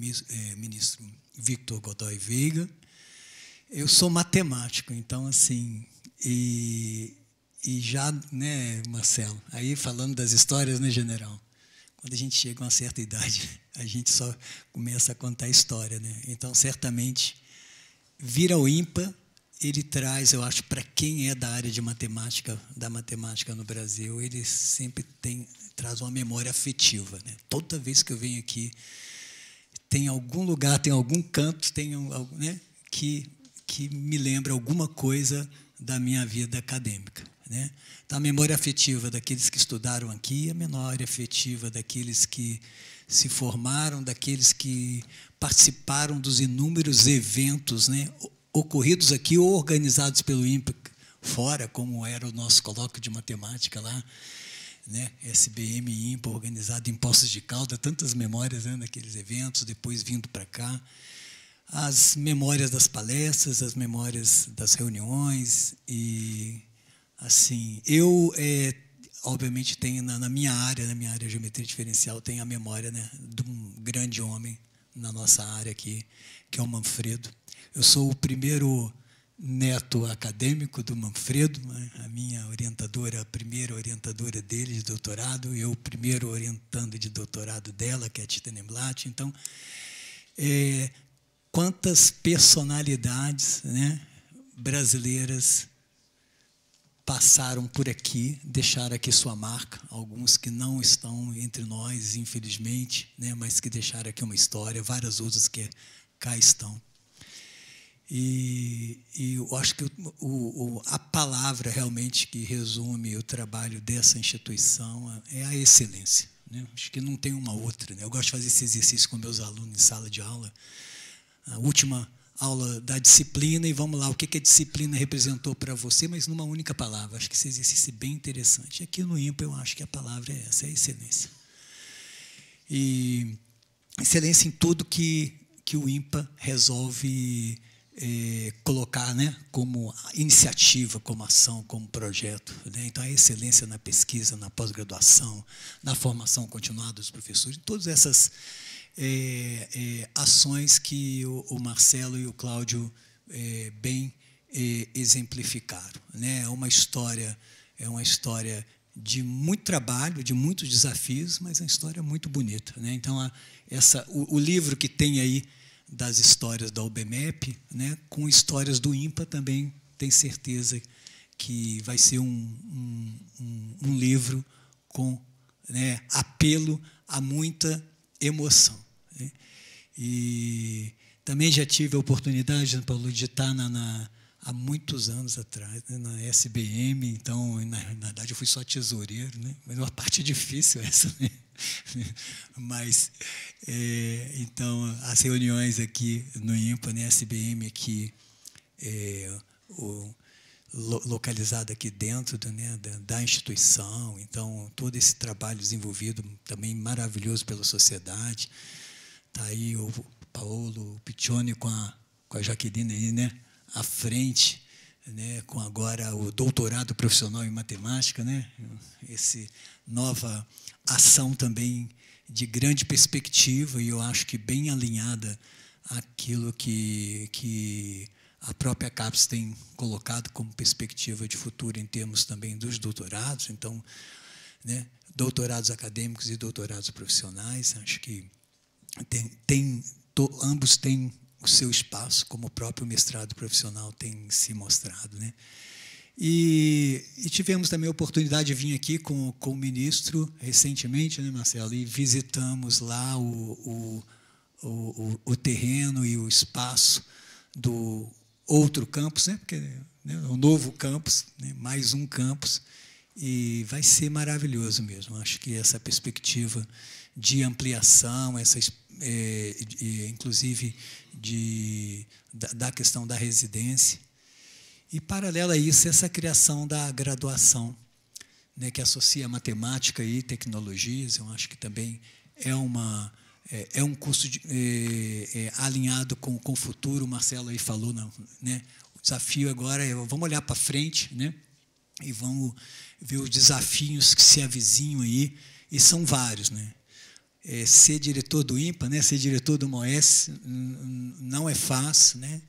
ministro Victor Godoy Veiga. Eu sou matemático, então, assim, e, e já, né, Marcelo, aí falando das histórias, né, general? Quando a gente chega a uma certa idade, a gente só começa a contar história, né? Então, certamente, vira o IMPA, ele traz, eu acho, para quem é da área de matemática, da matemática no Brasil, ele sempre tem, traz uma memória afetiva, né? Toda vez que eu venho aqui, tem algum lugar, tem algum canto, tem um, né, que, que me lembra alguma coisa da minha vida acadêmica. Né? Então, a memória afetiva daqueles que estudaram aqui, a memória afetiva daqueles que se formaram, daqueles que participaram dos inúmeros eventos né, ocorridos aqui ou organizados pelo INPE fora, como era o nosso colóquio de matemática lá né? SBM IMPA, organizado em Poços de Calda, tantas memórias né, naqueles eventos, depois vindo para cá. As memórias das palestras, as memórias das reuniões. E, assim, eu, é, obviamente, tenho na, na, minha área, na minha área de geometria diferencial, tenho a memória né, de um grande homem na nossa área aqui, que é o Manfredo. Eu sou o primeiro neto acadêmico do Manfredo, né? a minha orientadora, a primeira orientadora dele de doutorado, eu o primeiro orientando de doutorado dela, que é a Tita Nemblat. Então, é, quantas personalidades né, brasileiras passaram por aqui, deixaram aqui sua marca, alguns que não estão entre nós, infelizmente, né, mas que deixaram aqui uma história, várias outras que cá estão. E, e eu acho que o, o, a palavra realmente que resume o trabalho dessa instituição é a excelência. Né? Acho que não tem uma outra. Né? Eu gosto de fazer esse exercício com meus alunos em sala de aula. A última aula da disciplina e vamos lá, o que, que a disciplina representou para você, mas numa única palavra. Acho que esse exercício é bem interessante. Aqui no IMPA eu acho que a palavra é essa, é excelência. E excelência em tudo que, que o IMPA resolve é, colocar né, como iniciativa, como ação, como projeto. Né? Então, a excelência na pesquisa, na pós-graduação, na formação continuada dos professores, todas essas é, é, ações que o, o, Marcelo e o Cláudio bem exemplificaram. Né? É uma história, é uma história de muito trabalho, de muitos desafios, mas é uma história muito bonita. Né? Então, a, essa, o, o livro que tem aí das histórias da UBMEP, né, com histórias do IMPA também tem certeza que vai ser um, um, um, um livro com né, apelo a muita emoção. Né? E também já tive a oportunidade, Paulo, de estar na, na há muitos anos atrás, né, na SBM, então, na, na, verdade, eu fui só tesoureiro, né, mas é uma parte difícil essa. Né? Mas, é, então, as reuniões aqui no IMPA, né, a aqui, é, o, lo, localizada aqui dentro do, né, da, da, instituição, então, todo esse trabalho desenvolvido também maravilhoso pela sociedade. Está aí o Paulo Piccioni com a, com a Jaqueline aí, né, à frente, né, com agora o doutorado profissional em matemática, né, esse nova ação também de grande perspectiva e eu acho que bem alinhada àquilo que, que a própria CAPES tem colocado como perspectiva de futuro em termos também dos doutorados, então, né, doutorados acadêmicos e doutorados profissionais, acho que tem, tem to, ambos têm o seu espaço, como o próprio mestrado profissional tem se mostrado, né? E, e, tivemos também a oportunidade de vir aqui com, com o ministro recentemente, né, Marcelo? E visitamos lá o, o, o, o terreno e o espaço do outro campus, né? Porque né, o é novo campus, né, mais um campus, e vai ser maravilhoso mesmo. Acho que essa perspectiva de ampliação, essa é, inclusive de, da, da questão da residência, e, paralelo a isso, essa criação da graduação, né, que associa matemática e tecnologias, eu acho que também é uma é, é um curso de, é, é, alinhado com, com o futuro, o Marcelo aí falou, não, né? o desafio agora é vamos olhar para frente né? e vamos ver os desafios que se avizinham aí, e são vários. Né? É, ser diretor do IMPA, né? ser diretor do MOES não é fácil, né?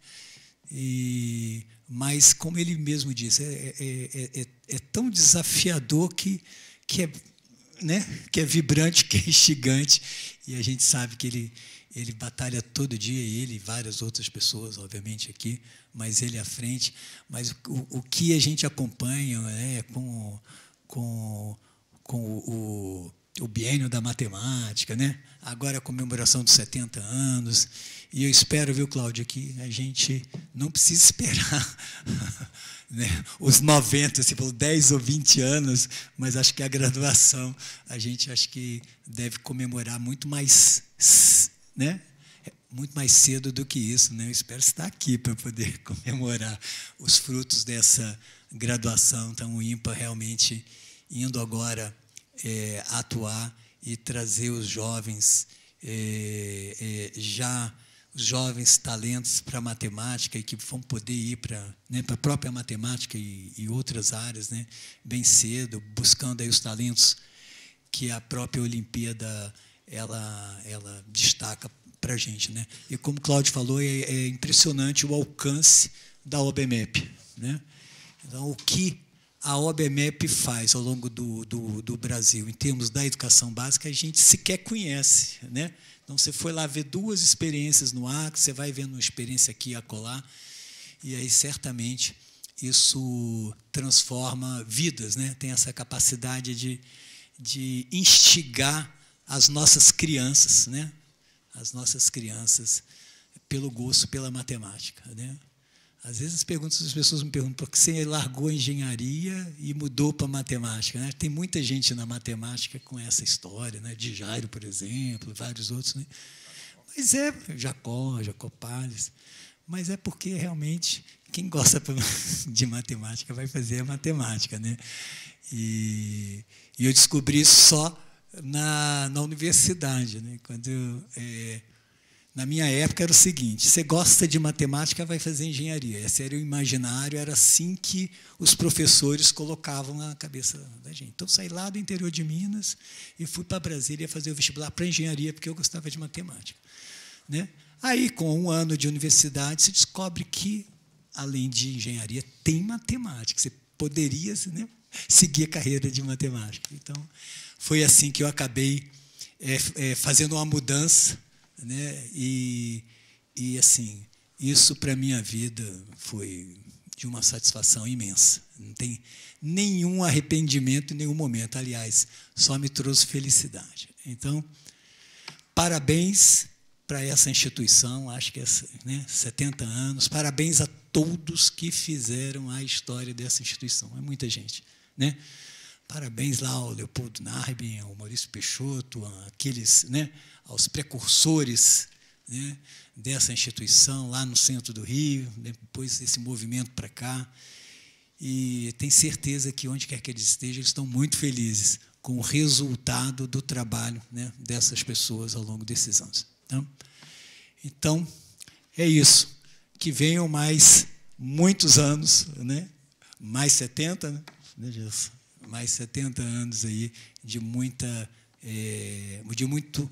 e mas como ele mesmo disse, é, é, é, é, tão desafiador que, que, é, né, que é vibrante, que é instigante, e a gente sabe que ele, ele batalha todo dia, ele e várias outras pessoas, obviamente, aqui, mas ele à frente. Mas o, o que a gente acompanha né, com, com, com o, o, o biênio da matemática, né? agora a comemoração dos 70 anos, e eu espero, viu, Cláudio, que a gente não precisa esperar né, os 90, se falou 10 ou 20 anos, mas acho que a graduação a gente acho que deve comemorar muito mais, né? Muito mais cedo do que isso, né? Eu espero estar aqui para poder comemorar os frutos dessa graduação tão ímpar, realmente indo agora é, atuar e trazer os jovens é, é, já jovens talentos para matemática e que vão poder ir para né, a própria matemática e, e, outras áreas né, bem cedo, buscando aí os talentos que a própria Olimpíada ela, ela destaca para a gente. Né? E como o Cláudio falou, é, é, impressionante o alcance da OBMEP. Né? Então, o que a OBMEP faz ao longo do, do, do Brasil em termos da educação básica, a gente sequer conhece. Né? Então você foi lá ver duas experiências no ar, que você vai vendo uma experiência aqui e acolá, e aí certamente isso transforma vidas, né? tem essa capacidade de, de instigar as nossas crianças, né? as nossas crianças pelo gosto pela matemática. Né? Às vezes as, as pessoas me perguntam por que você largou a engenharia e mudou para matemática. Né? Tem muita gente na matemática com essa história, né? de Jairo, por exemplo, vários outros. Né? Mas é Jacó, Jacó Mas é porque realmente quem gosta de matemática vai fazer a matemática. Né? E, e eu descobri isso só na, na universidade. Né? Quando eu, é, na minha época era o seguinte: você gosta de matemática, vai fazer engenharia. Esse era o imaginário, era assim que os professores colocavam na cabeça da gente. Então saí lá do interior de Minas e fui para Brasília fazer o vestibular para engenharia, porque eu gostava de matemática. Né? Aí, com um ano de universidade, se descobre que, além de engenharia, tem matemática. Você poderia né, seguir a carreira de matemática. Então, foi assim que eu acabei é, é, fazendo uma mudança né? E, e assim, isso para a minha vida foi de uma satisfação imensa. Não tem nenhum arrependimento em nenhum momento. Aliás, só me trouxe felicidade. Então, parabéns para essa instituição, acho que é né, 70 anos. Parabéns a todos que fizeram a história dessa instituição. É muita gente. Né? Parabéns lá ao Leopoldo Narbin, ao Maurício Peixoto, aqueles, né, aos precursores né, dessa instituição lá no centro do Rio, depois esse movimento para cá. E tenho certeza que onde quer que eles estejam, eles estão muito felizes com o resultado do trabalho né, dessas pessoas ao longo desses anos. Então, então, é isso. Que venham mais muitos anos, né? mais 70, né? mais 70 anos aí de muita, é, de muito,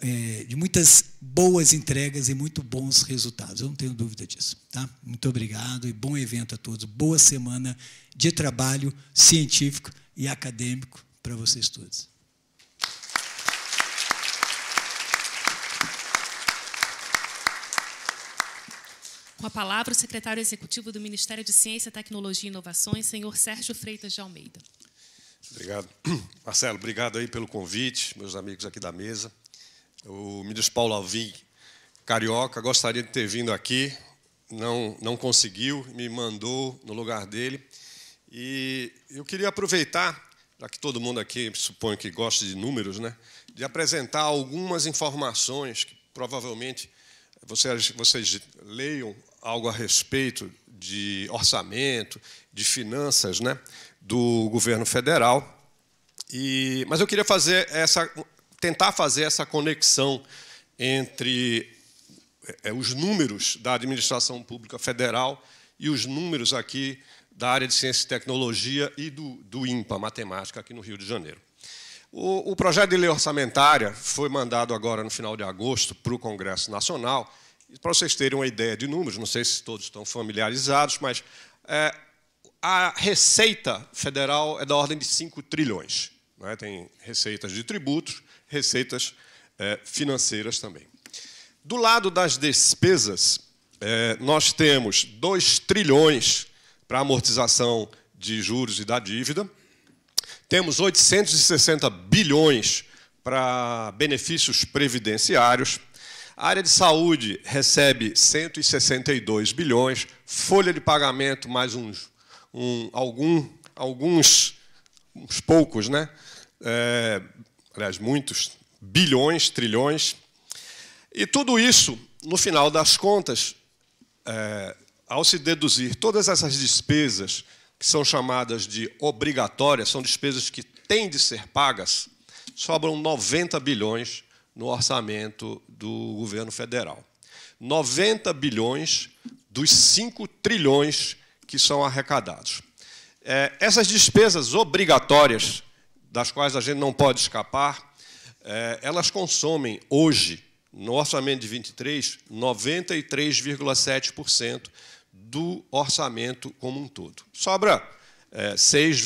é, de muitas boas entregas e muito bons resultados. Eu não tenho dúvida disso. Tá? Muito obrigado e bom evento a todos. Boa semana de trabalho científico e acadêmico para vocês todos. Com a palavra, o secretário executivo do Ministério de Ciência, Tecnologia e Inovações, senhor Sérgio Freitas de Almeida. Obrigado. Marcelo, obrigado aí pelo convite, meus amigos aqui da mesa. O ministro Paulo Alvim, carioca, gostaria de ter vindo aqui, não, não conseguiu, me mandou no lugar dele. E eu queria aproveitar, já que todo mundo aqui suponho que gosta de números, né, de apresentar algumas informações que provavelmente vocês, vocês leiam algo a respeito de orçamento, de finanças né, do governo federal. E, mas eu queria fazer essa, tentar fazer essa conexão entre é, é, os números da administração pública federal e os números aqui da área de ciência e tecnologia e do, do matemática, aqui no Rio de Janeiro. O, o projeto de lei orçamentária foi mandado agora no final de agosto para o Congresso Nacional para vocês terem uma ideia de números, não sei se todos estão familiarizados, mas é, a receita federal é da ordem de 5 trilhões. Né? Tem receitas de tributos, receitas é, financeiras também. Do lado das despesas, é, nós temos 2 trilhões para amortização de juros e da dívida, temos 860 bilhões para benefícios previdenciários, a área de saúde recebe 162 bilhões, folha de pagamento mais uns, um, algum, alguns, uns poucos, né? É, aliás, muitos bilhões, trilhões. E tudo isso, no final das contas, é, ao se deduzir todas essas despesas que são chamadas de obrigatórias, são despesas que têm de ser pagas, sobram 90 bilhões no orçamento do governo federal. 90 bilhões dos 5 trilhões que são arrecadados. É, essas despesas obrigatórias, das quais a gente não pode escapar, é, elas consomem hoje, no orçamento de 23, 93,7% do orçamento como um todo. Sobra, é, 6,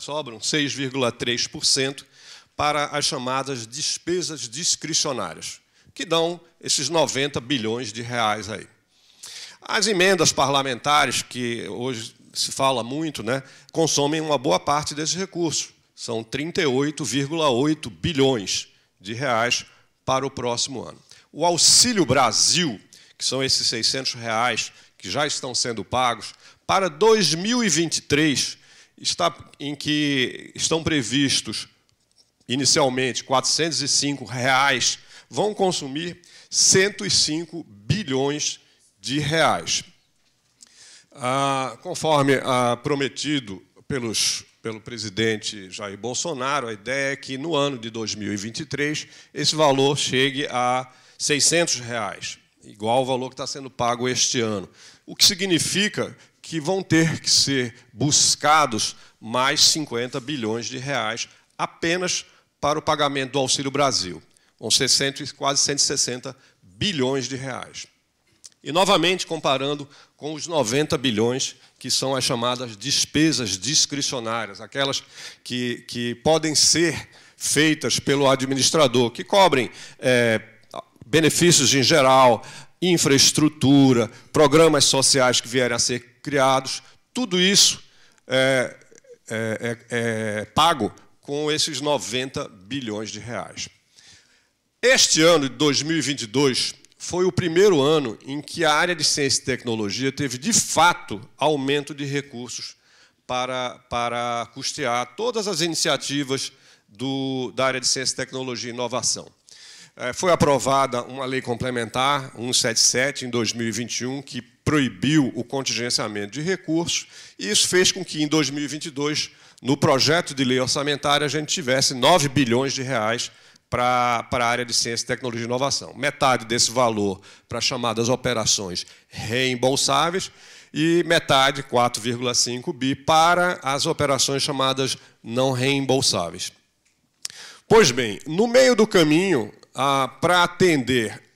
sobram 6,3% para as chamadas despesas discricionárias, que dão esses 90 bilhões de reais aí. As emendas parlamentares, que hoje se fala muito, né, consomem uma boa parte desses recursos. São 38,8 bilhões de reais para o próximo ano. O Auxílio Brasil, que são esses 600 reais que já estão sendo pagos, para 2023 está em que estão previstos inicialmente 405 reais, vão consumir 105 bilhões de reais. Ah, conforme ah, prometido pelos, pelo presidente Jair Bolsonaro, a ideia é que no ano de 2023 esse valor chegue a 600 reais, igual ao valor que está sendo pago este ano. O que significa que vão ter que ser buscados mais 50 bilhões de reais apenas para para o pagamento do Auxílio Brasil. com 600 quase 160 bilhões de reais. E, novamente, comparando com os 90 bilhões, que são as chamadas despesas discricionárias, aquelas que, que podem ser feitas pelo administrador, que cobrem é, benefícios em geral, infraestrutura, programas sociais que vierem a ser criados, tudo isso é, é, é, é pago com esses 90 bilhões de reais. Este ano de 2022 foi o primeiro ano em que a área de ciência e tecnologia teve, de fato, aumento de recursos para, para custear todas as iniciativas do, da área de ciência, tecnologia e inovação. É, foi aprovada uma lei complementar, 177, em 2021, que proibiu o contingenciamento de recursos, e isso fez com que, em 2022, no projeto de lei orçamentária, a gente tivesse 9 bilhões de reais para, para a área de ciência, tecnologia e inovação. Metade desse valor para chamadas operações reembolsáveis e metade, 4,5 bi, para as operações chamadas não reembolsáveis. Pois bem, no meio do caminho, ah, para atender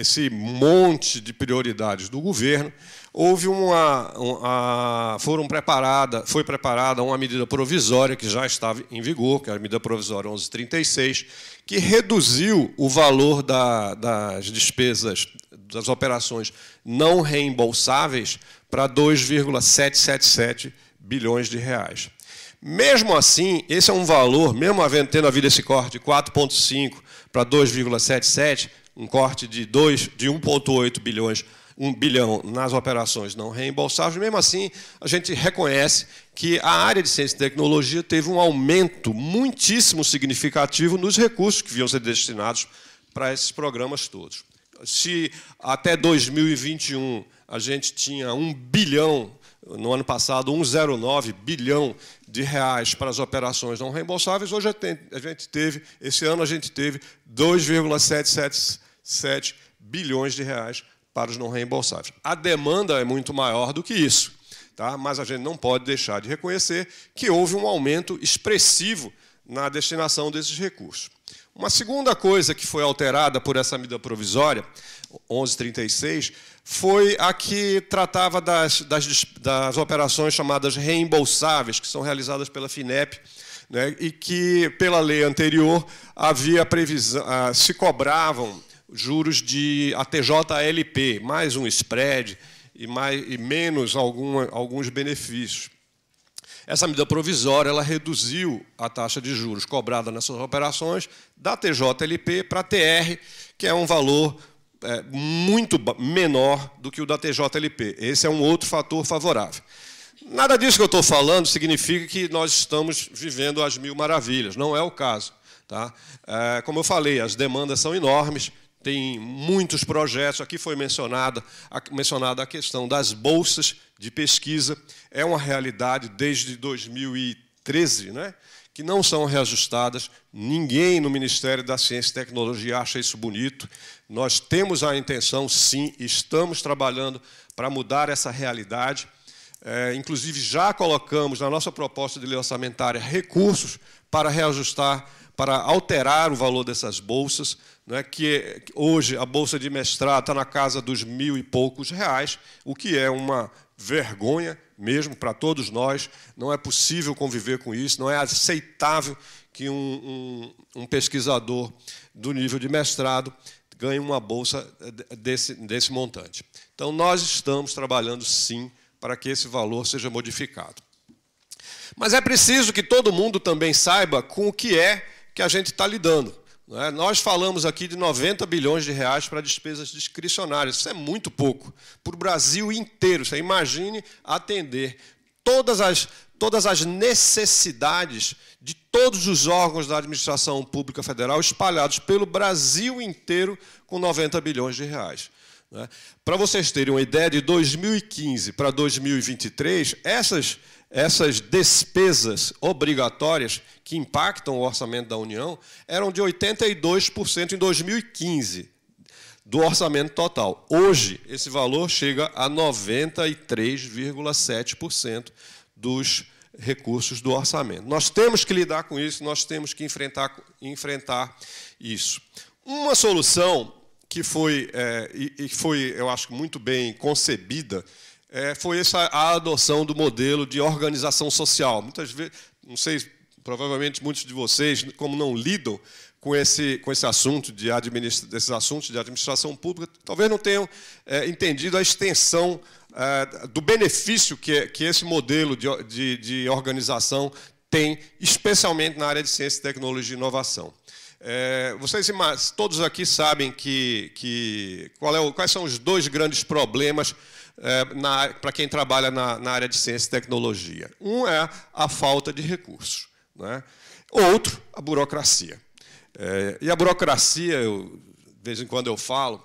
esse monte de prioridades do governo, houve uma, uma, foram preparada, foi preparada uma medida provisória que já estava em vigor, que é a medida provisória 1136, que reduziu o valor da, das despesas das operações não reembolsáveis para 2,777 bilhões de reais. Mesmo assim, esse é um valor, mesmo tendo havido esse corte de 4,5 para 2,77, um corte de, 2, de 1,8 bilhões 1 bilhão nas operações não reembolsáveis, mesmo assim, a gente reconhece que a área de ciência e tecnologia teve um aumento muitíssimo significativo nos recursos que vinham ser destinados para esses programas todos. Se até 2021 a gente tinha 1 bilhão, no ano passado, 1,09 bilhão de reais para as operações não reembolsáveis, hoje a gente teve, esse ano a gente teve 2,77 7 bilhões de reais para os não reembolsáveis. A demanda é muito maior do que isso, tá? mas a gente não pode deixar de reconhecer que houve um aumento expressivo na destinação desses recursos. Uma segunda coisa que foi alterada por essa medida provisória, 1136, foi a que tratava das, das, das operações chamadas reembolsáveis, que são realizadas pela FINEP, né, e que, pela lei anterior, havia previsão, ah, se cobravam juros de ATJLP, mais um spread e, mais, e menos alguma, alguns benefícios. Essa medida provisória ela reduziu a taxa de juros cobrada nessas operações da TJLP para a TR, que é um valor é, muito menor do que o da TJLP. Esse é um outro fator favorável. Nada disso que eu estou falando significa que nós estamos vivendo as mil maravilhas. Não é o caso. Tá? É, como eu falei, as demandas são enormes, tem muitos projetos. Aqui foi mencionada a, mencionada a questão das bolsas de pesquisa. É uma realidade desde 2013, né? que não são reajustadas. Ninguém no Ministério da Ciência e Tecnologia acha isso bonito. Nós temos a intenção, sim, estamos trabalhando para mudar essa realidade. É, inclusive, já colocamos na nossa proposta de lei orçamentária recursos para reajustar, para alterar o valor dessas bolsas. É que hoje a bolsa de mestrado está na casa dos mil e poucos reais, o que é uma vergonha mesmo para todos nós. Não é possível conviver com isso, não é aceitável que um, um, um pesquisador do nível de mestrado ganhe uma bolsa desse, desse montante. Então, nós estamos trabalhando sim para que esse valor seja modificado. Mas é preciso que todo mundo também saiba com o que é que a gente está lidando. É? Nós falamos aqui de 90 bilhões de reais para despesas discricionárias. Isso é muito pouco. Para o Brasil inteiro. Você imagine atender todas as, todas as necessidades de todos os órgãos da administração pública federal espalhados pelo Brasil inteiro com 90 bilhões de reais. É? Para vocês terem uma ideia, de 2015 para 2023, essas essas despesas obrigatórias que impactam o orçamento da União eram de 82% em 2015 do orçamento total. Hoje, esse valor chega a 93,7% dos recursos do orçamento. Nós temos que lidar com isso, nós temos que enfrentar, enfrentar isso. Uma solução que foi, é, e, e foi, eu acho, muito bem concebida é, foi essa a adoção do modelo de organização social. Muitas vezes, não sei, provavelmente muitos de vocês, como não lidam com esse, com esse assunto de desses assuntos de administração pública, talvez não tenham é, entendido a extensão é, do benefício que, que esse modelo de, de, de, organização tem, especialmente na área de ciência, tecnologia e inovação. É, vocês todos aqui sabem que, que qual é o, quais são os dois grandes problemas é, para quem trabalha na, na, área de ciência e tecnologia. Um é a falta de recursos. Né? Outro, a burocracia. É, e a burocracia, eu, de vez em quando eu falo,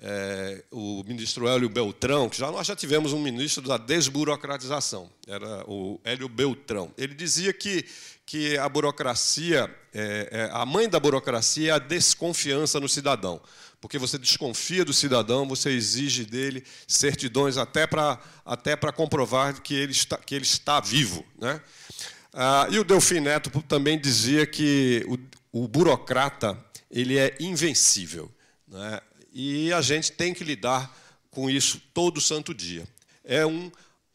é, o ministro Hélio Beltrão, que já nós já tivemos um ministro da desburocratização, era o Hélio Beltrão. Ele dizia que, que a burocracia, é, é, a mãe da burocracia é a desconfiança no cidadão porque você desconfia do cidadão, você exige dele certidões até para até comprovar que ele está, que ele está vivo. Né? Ah, e o Delfim Neto também dizia que o, o burocrata ele é invencível. Né? E a gente tem que lidar com isso todo santo dia. É um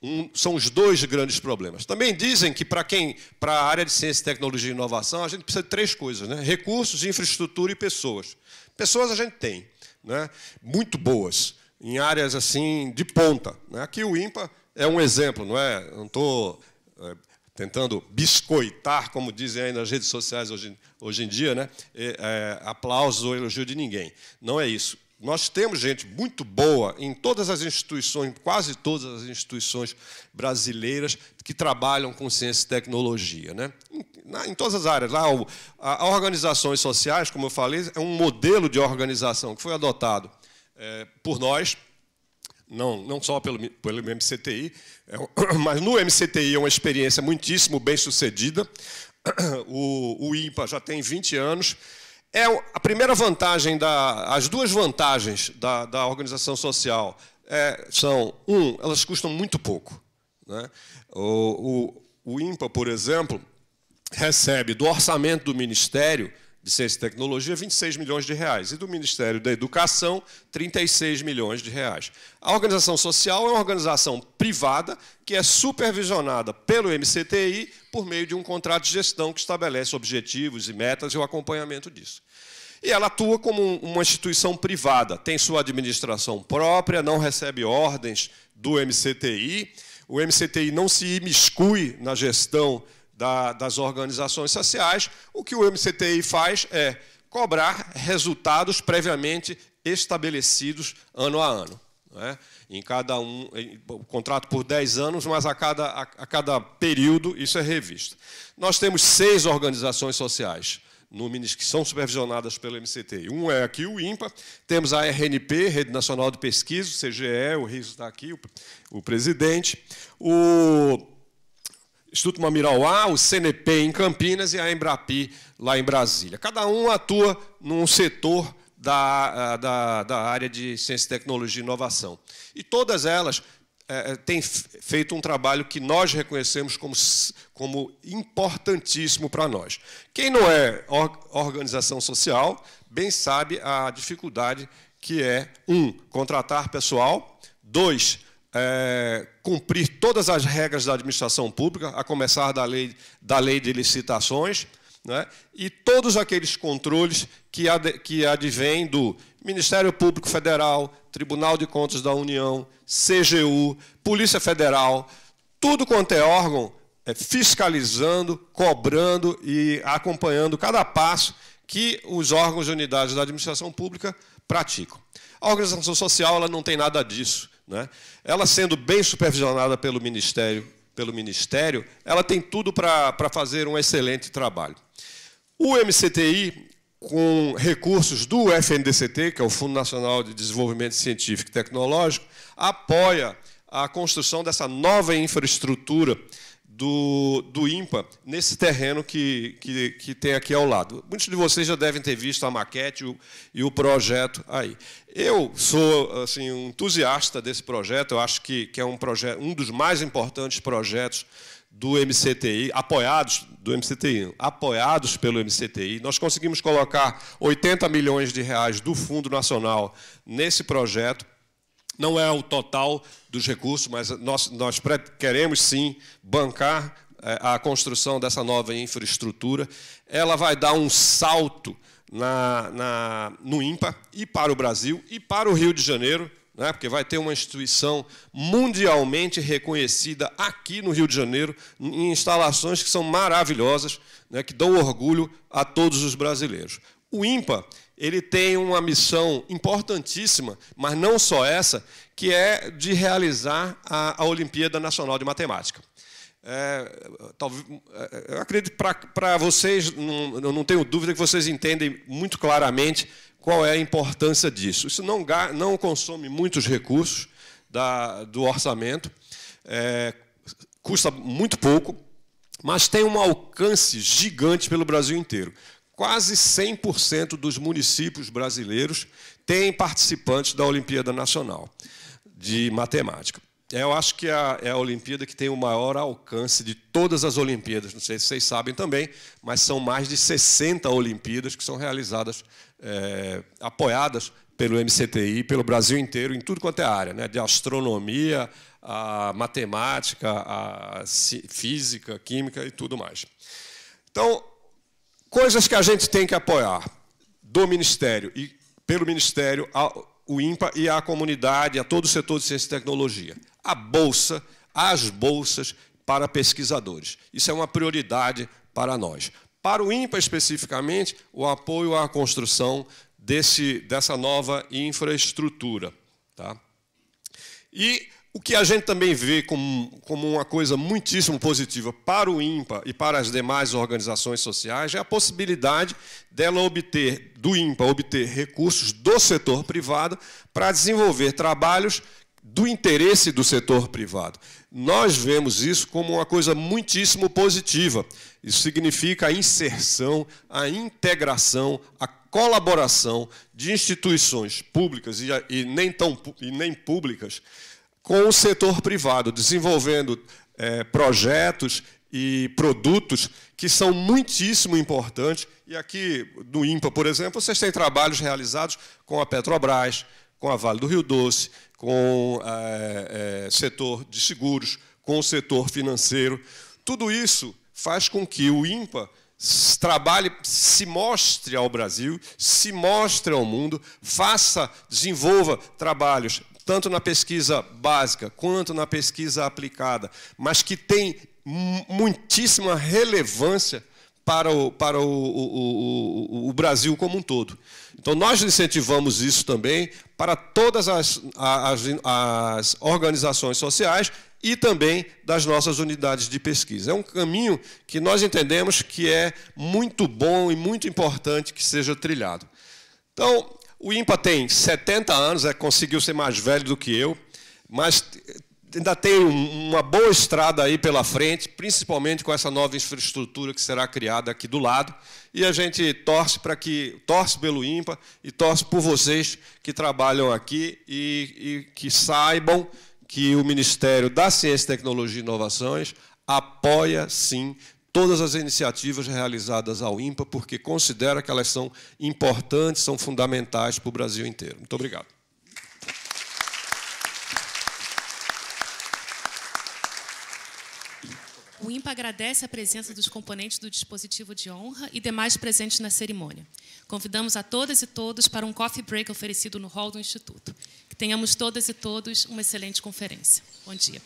um, são os dois grandes problemas. Também dizem que para quem, para a área de ciência, tecnologia e inovação, a gente precisa de três coisas: né? recursos, infraestrutura e pessoas. Pessoas a gente tem, né? muito boas, em áreas assim de ponta. Né? Aqui o IMPA é um exemplo, não é? Não estou é, tentando biscoitar, como dizem aí nas redes sociais hoje, hoje em dia, né? É, é, ou elogio de ninguém. Não é isso. Nós temos gente muito boa em todas as instituições, quase todas as instituições brasileiras que trabalham com ciência e tecnologia. Né? Em, na, em todas as áreas. Lá, o, a, a, organizações sociais, como eu falei, é um modelo de organização que foi adotado é, por nós, não, não só pelo, pelo MCTI, é, mas no MCTI é uma experiência muitíssimo bem sucedida. O, o IMPA já tem 20 anos é a primeira vantagem, da, as duas vantagens da, da organização social é, são, um, elas custam muito pouco. Né? O, o, o IMPA, por exemplo, recebe do orçamento do Ministério de Ciência e Tecnologia, 26 milhões de reais, e do Ministério da Educação, 36 milhões de reais. A organização social é uma organização privada que é supervisionada pelo MCTI por meio de um contrato de gestão que estabelece objetivos e metas e o acompanhamento disso. E ela atua como uma instituição privada, tem sua administração própria, não recebe ordens do MCTI, o MCTI não se imiscui na gestão da, das organizações sociais, o que o MCTI faz é cobrar resultados previamente estabelecidos ano a ano. né? Em cada um, em, contrato por 10 anos, mas a cada, a, a cada período isso é revisto. Nós temos seis organizações sociais no que são supervisionadas pelo MCTI. Um é aqui o INPA, temos a RNP, Rede Nacional de Pesquisa, o CGE, o Riso está aqui, o, o presidente, o Instituto Mamirauá, o CNP em Campinas e a Embrapi lá em Brasília. Cada um atua num setor da, ah, da, da área de ciência, tecnologia e inovação. E todas elas é, têm feito um trabalho que nós reconhecemos como, como importantíssimo para nós. Quem não é or, organização social bem sabe a dificuldade que é, um, contratar pessoal, dois, é, cumprir todas as regras da administração pública, a começar da lei, da lei de licitações, né, e todos aqueles controles que, ad, que advêm do Ministério Público Federal, Tribunal de Contas da União, CGU, Polícia Federal, tudo quanto é órgão é, fiscalizando, cobrando e acompanhando cada passo que os órgãos e unidades da administração pública praticam. A organização social ela não tem nada disso. Né? Ela sendo bem supervisionada pelo Ministério, pelo ministério ela tem tudo para fazer um excelente trabalho. O MCTI, com recursos do FNDCT, que é o Fundo Nacional de Desenvolvimento Científico e Tecnológico, apoia a construção dessa nova infraestrutura do, do IMPA, nesse terreno que, que, que, tem aqui ao lado. Muitos de vocês já devem ter visto a maquete e o, e o projeto aí. Eu sou assim, um entusiasta desse projeto, eu acho que, que é um, projeto, um dos mais importantes projetos do MCTI, apoiados do MCTI, apoiados pelo MCTI, nós conseguimos colocar 80 milhões de reais do Fundo Nacional nesse projeto. Não é o total dos recursos, mas nós, nós queremos sim bancar eh, a construção dessa nova infraestrutura. Ela vai dar um salto na, na, no IMPA e para o Brasil e para o Rio de Janeiro, né, porque vai ter uma instituição mundialmente reconhecida aqui no Rio de Janeiro, em instalações que são maravilhosas, né, que dão orgulho a todos os brasileiros. O IMPA ele tem uma missão importantíssima, mas não só essa, que é de realizar a, a Olimpíada Nacional de Matemática. É, talvez, é, eu acredito para vocês, não, eu não tenho dúvida que vocês entendem muito claramente qual é a importância disso. Isso não, não consome muitos recursos da, do orçamento, é, custa muito pouco, mas tem um alcance gigante pelo Brasil inteiro quase 100% dos municípios brasileiros têm participantes da Olimpíada Nacional de Matemática. É, eu acho que é a Olimpíada que tem o maior alcance de todas as Olimpíadas. Não sei se vocês sabem também, mas são mais de 60 Olimpíadas que são realizadas, é, apoiadas pelo MCTI, pelo Brasil inteiro, em tudo quanto é área, né? de astronomia, a matemática, a física, química e tudo mais. Então, Coisas que a gente tem que apoiar do Ministério e pelo Ministério, o IMPA e a comunidade, a todo o setor de ciência e tecnologia. A bolsa, as bolsas para pesquisadores. Isso é uma prioridade para nós. Para o IMPA especificamente, o apoio à construção desse, dessa nova infraestrutura. Tá? E o que a gente também vê como, como uma coisa muitíssimo positiva para o IMPA e para as demais organizações sociais é a possibilidade dela obter, do IMPA, obter recursos do setor privado para desenvolver trabalhos do interesse do setor privado. Nós vemos isso como uma coisa muitíssimo positiva. Isso significa a inserção, a integração, a colaboração de instituições públicas e, nem, tão, e nem públicas com o setor privado, desenvolvendo é, projetos e produtos que são muitíssimo importantes. E aqui no IMPA, por exemplo, vocês têm trabalhos realizados com a Petrobras, com a Vale do Rio Doce, com é, é, setor de seguros, com o setor financeiro. Tudo isso faz com que o IMPA trabalhe, se mostre ao Brasil, se mostre ao mundo, faça, desenvolva trabalhos tanto na pesquisa básica quanto na pesquisa aplicada, mas que tem muitíssima relevância para, o, para o, o, o, Brasil como um todo. Então, nós incentivamos isso também para todas as, as, as organizações sociais e também das nossas unidades de pesquisa. É um caminho que nós entendemos que é muito bom e muito importante que seja trilhado. Então, o IMPA tem 70 anos, é, conseguiu ser mais velho do que eu, mas ainda tem uma boa estrada aí pela frente, principalmente com essa nova infraestrutura que será criada aqui do lado. E a gente torce para que torce pelo IMPA e torce por vocês que trabalham aqui e, e que saibam que o Ministério da Ciência, Tecnologia e Inovações apoia sim todas as iniciativas realizadas ao IMPA, porque considera que elas são importantes, são fundamentais para o Brasil inteiro. Muito obrigado. O IMPA agradece a presença dos componentes do dispositivo de honra e demais presentes na cerimônia. Convidamos a todas e todos para um coffee break oferecido no hall do Instituto. Que tenhamos todas e todos uma excelente conferência. Bom dia.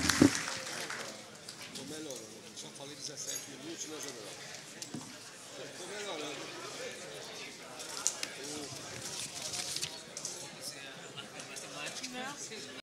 Thank you.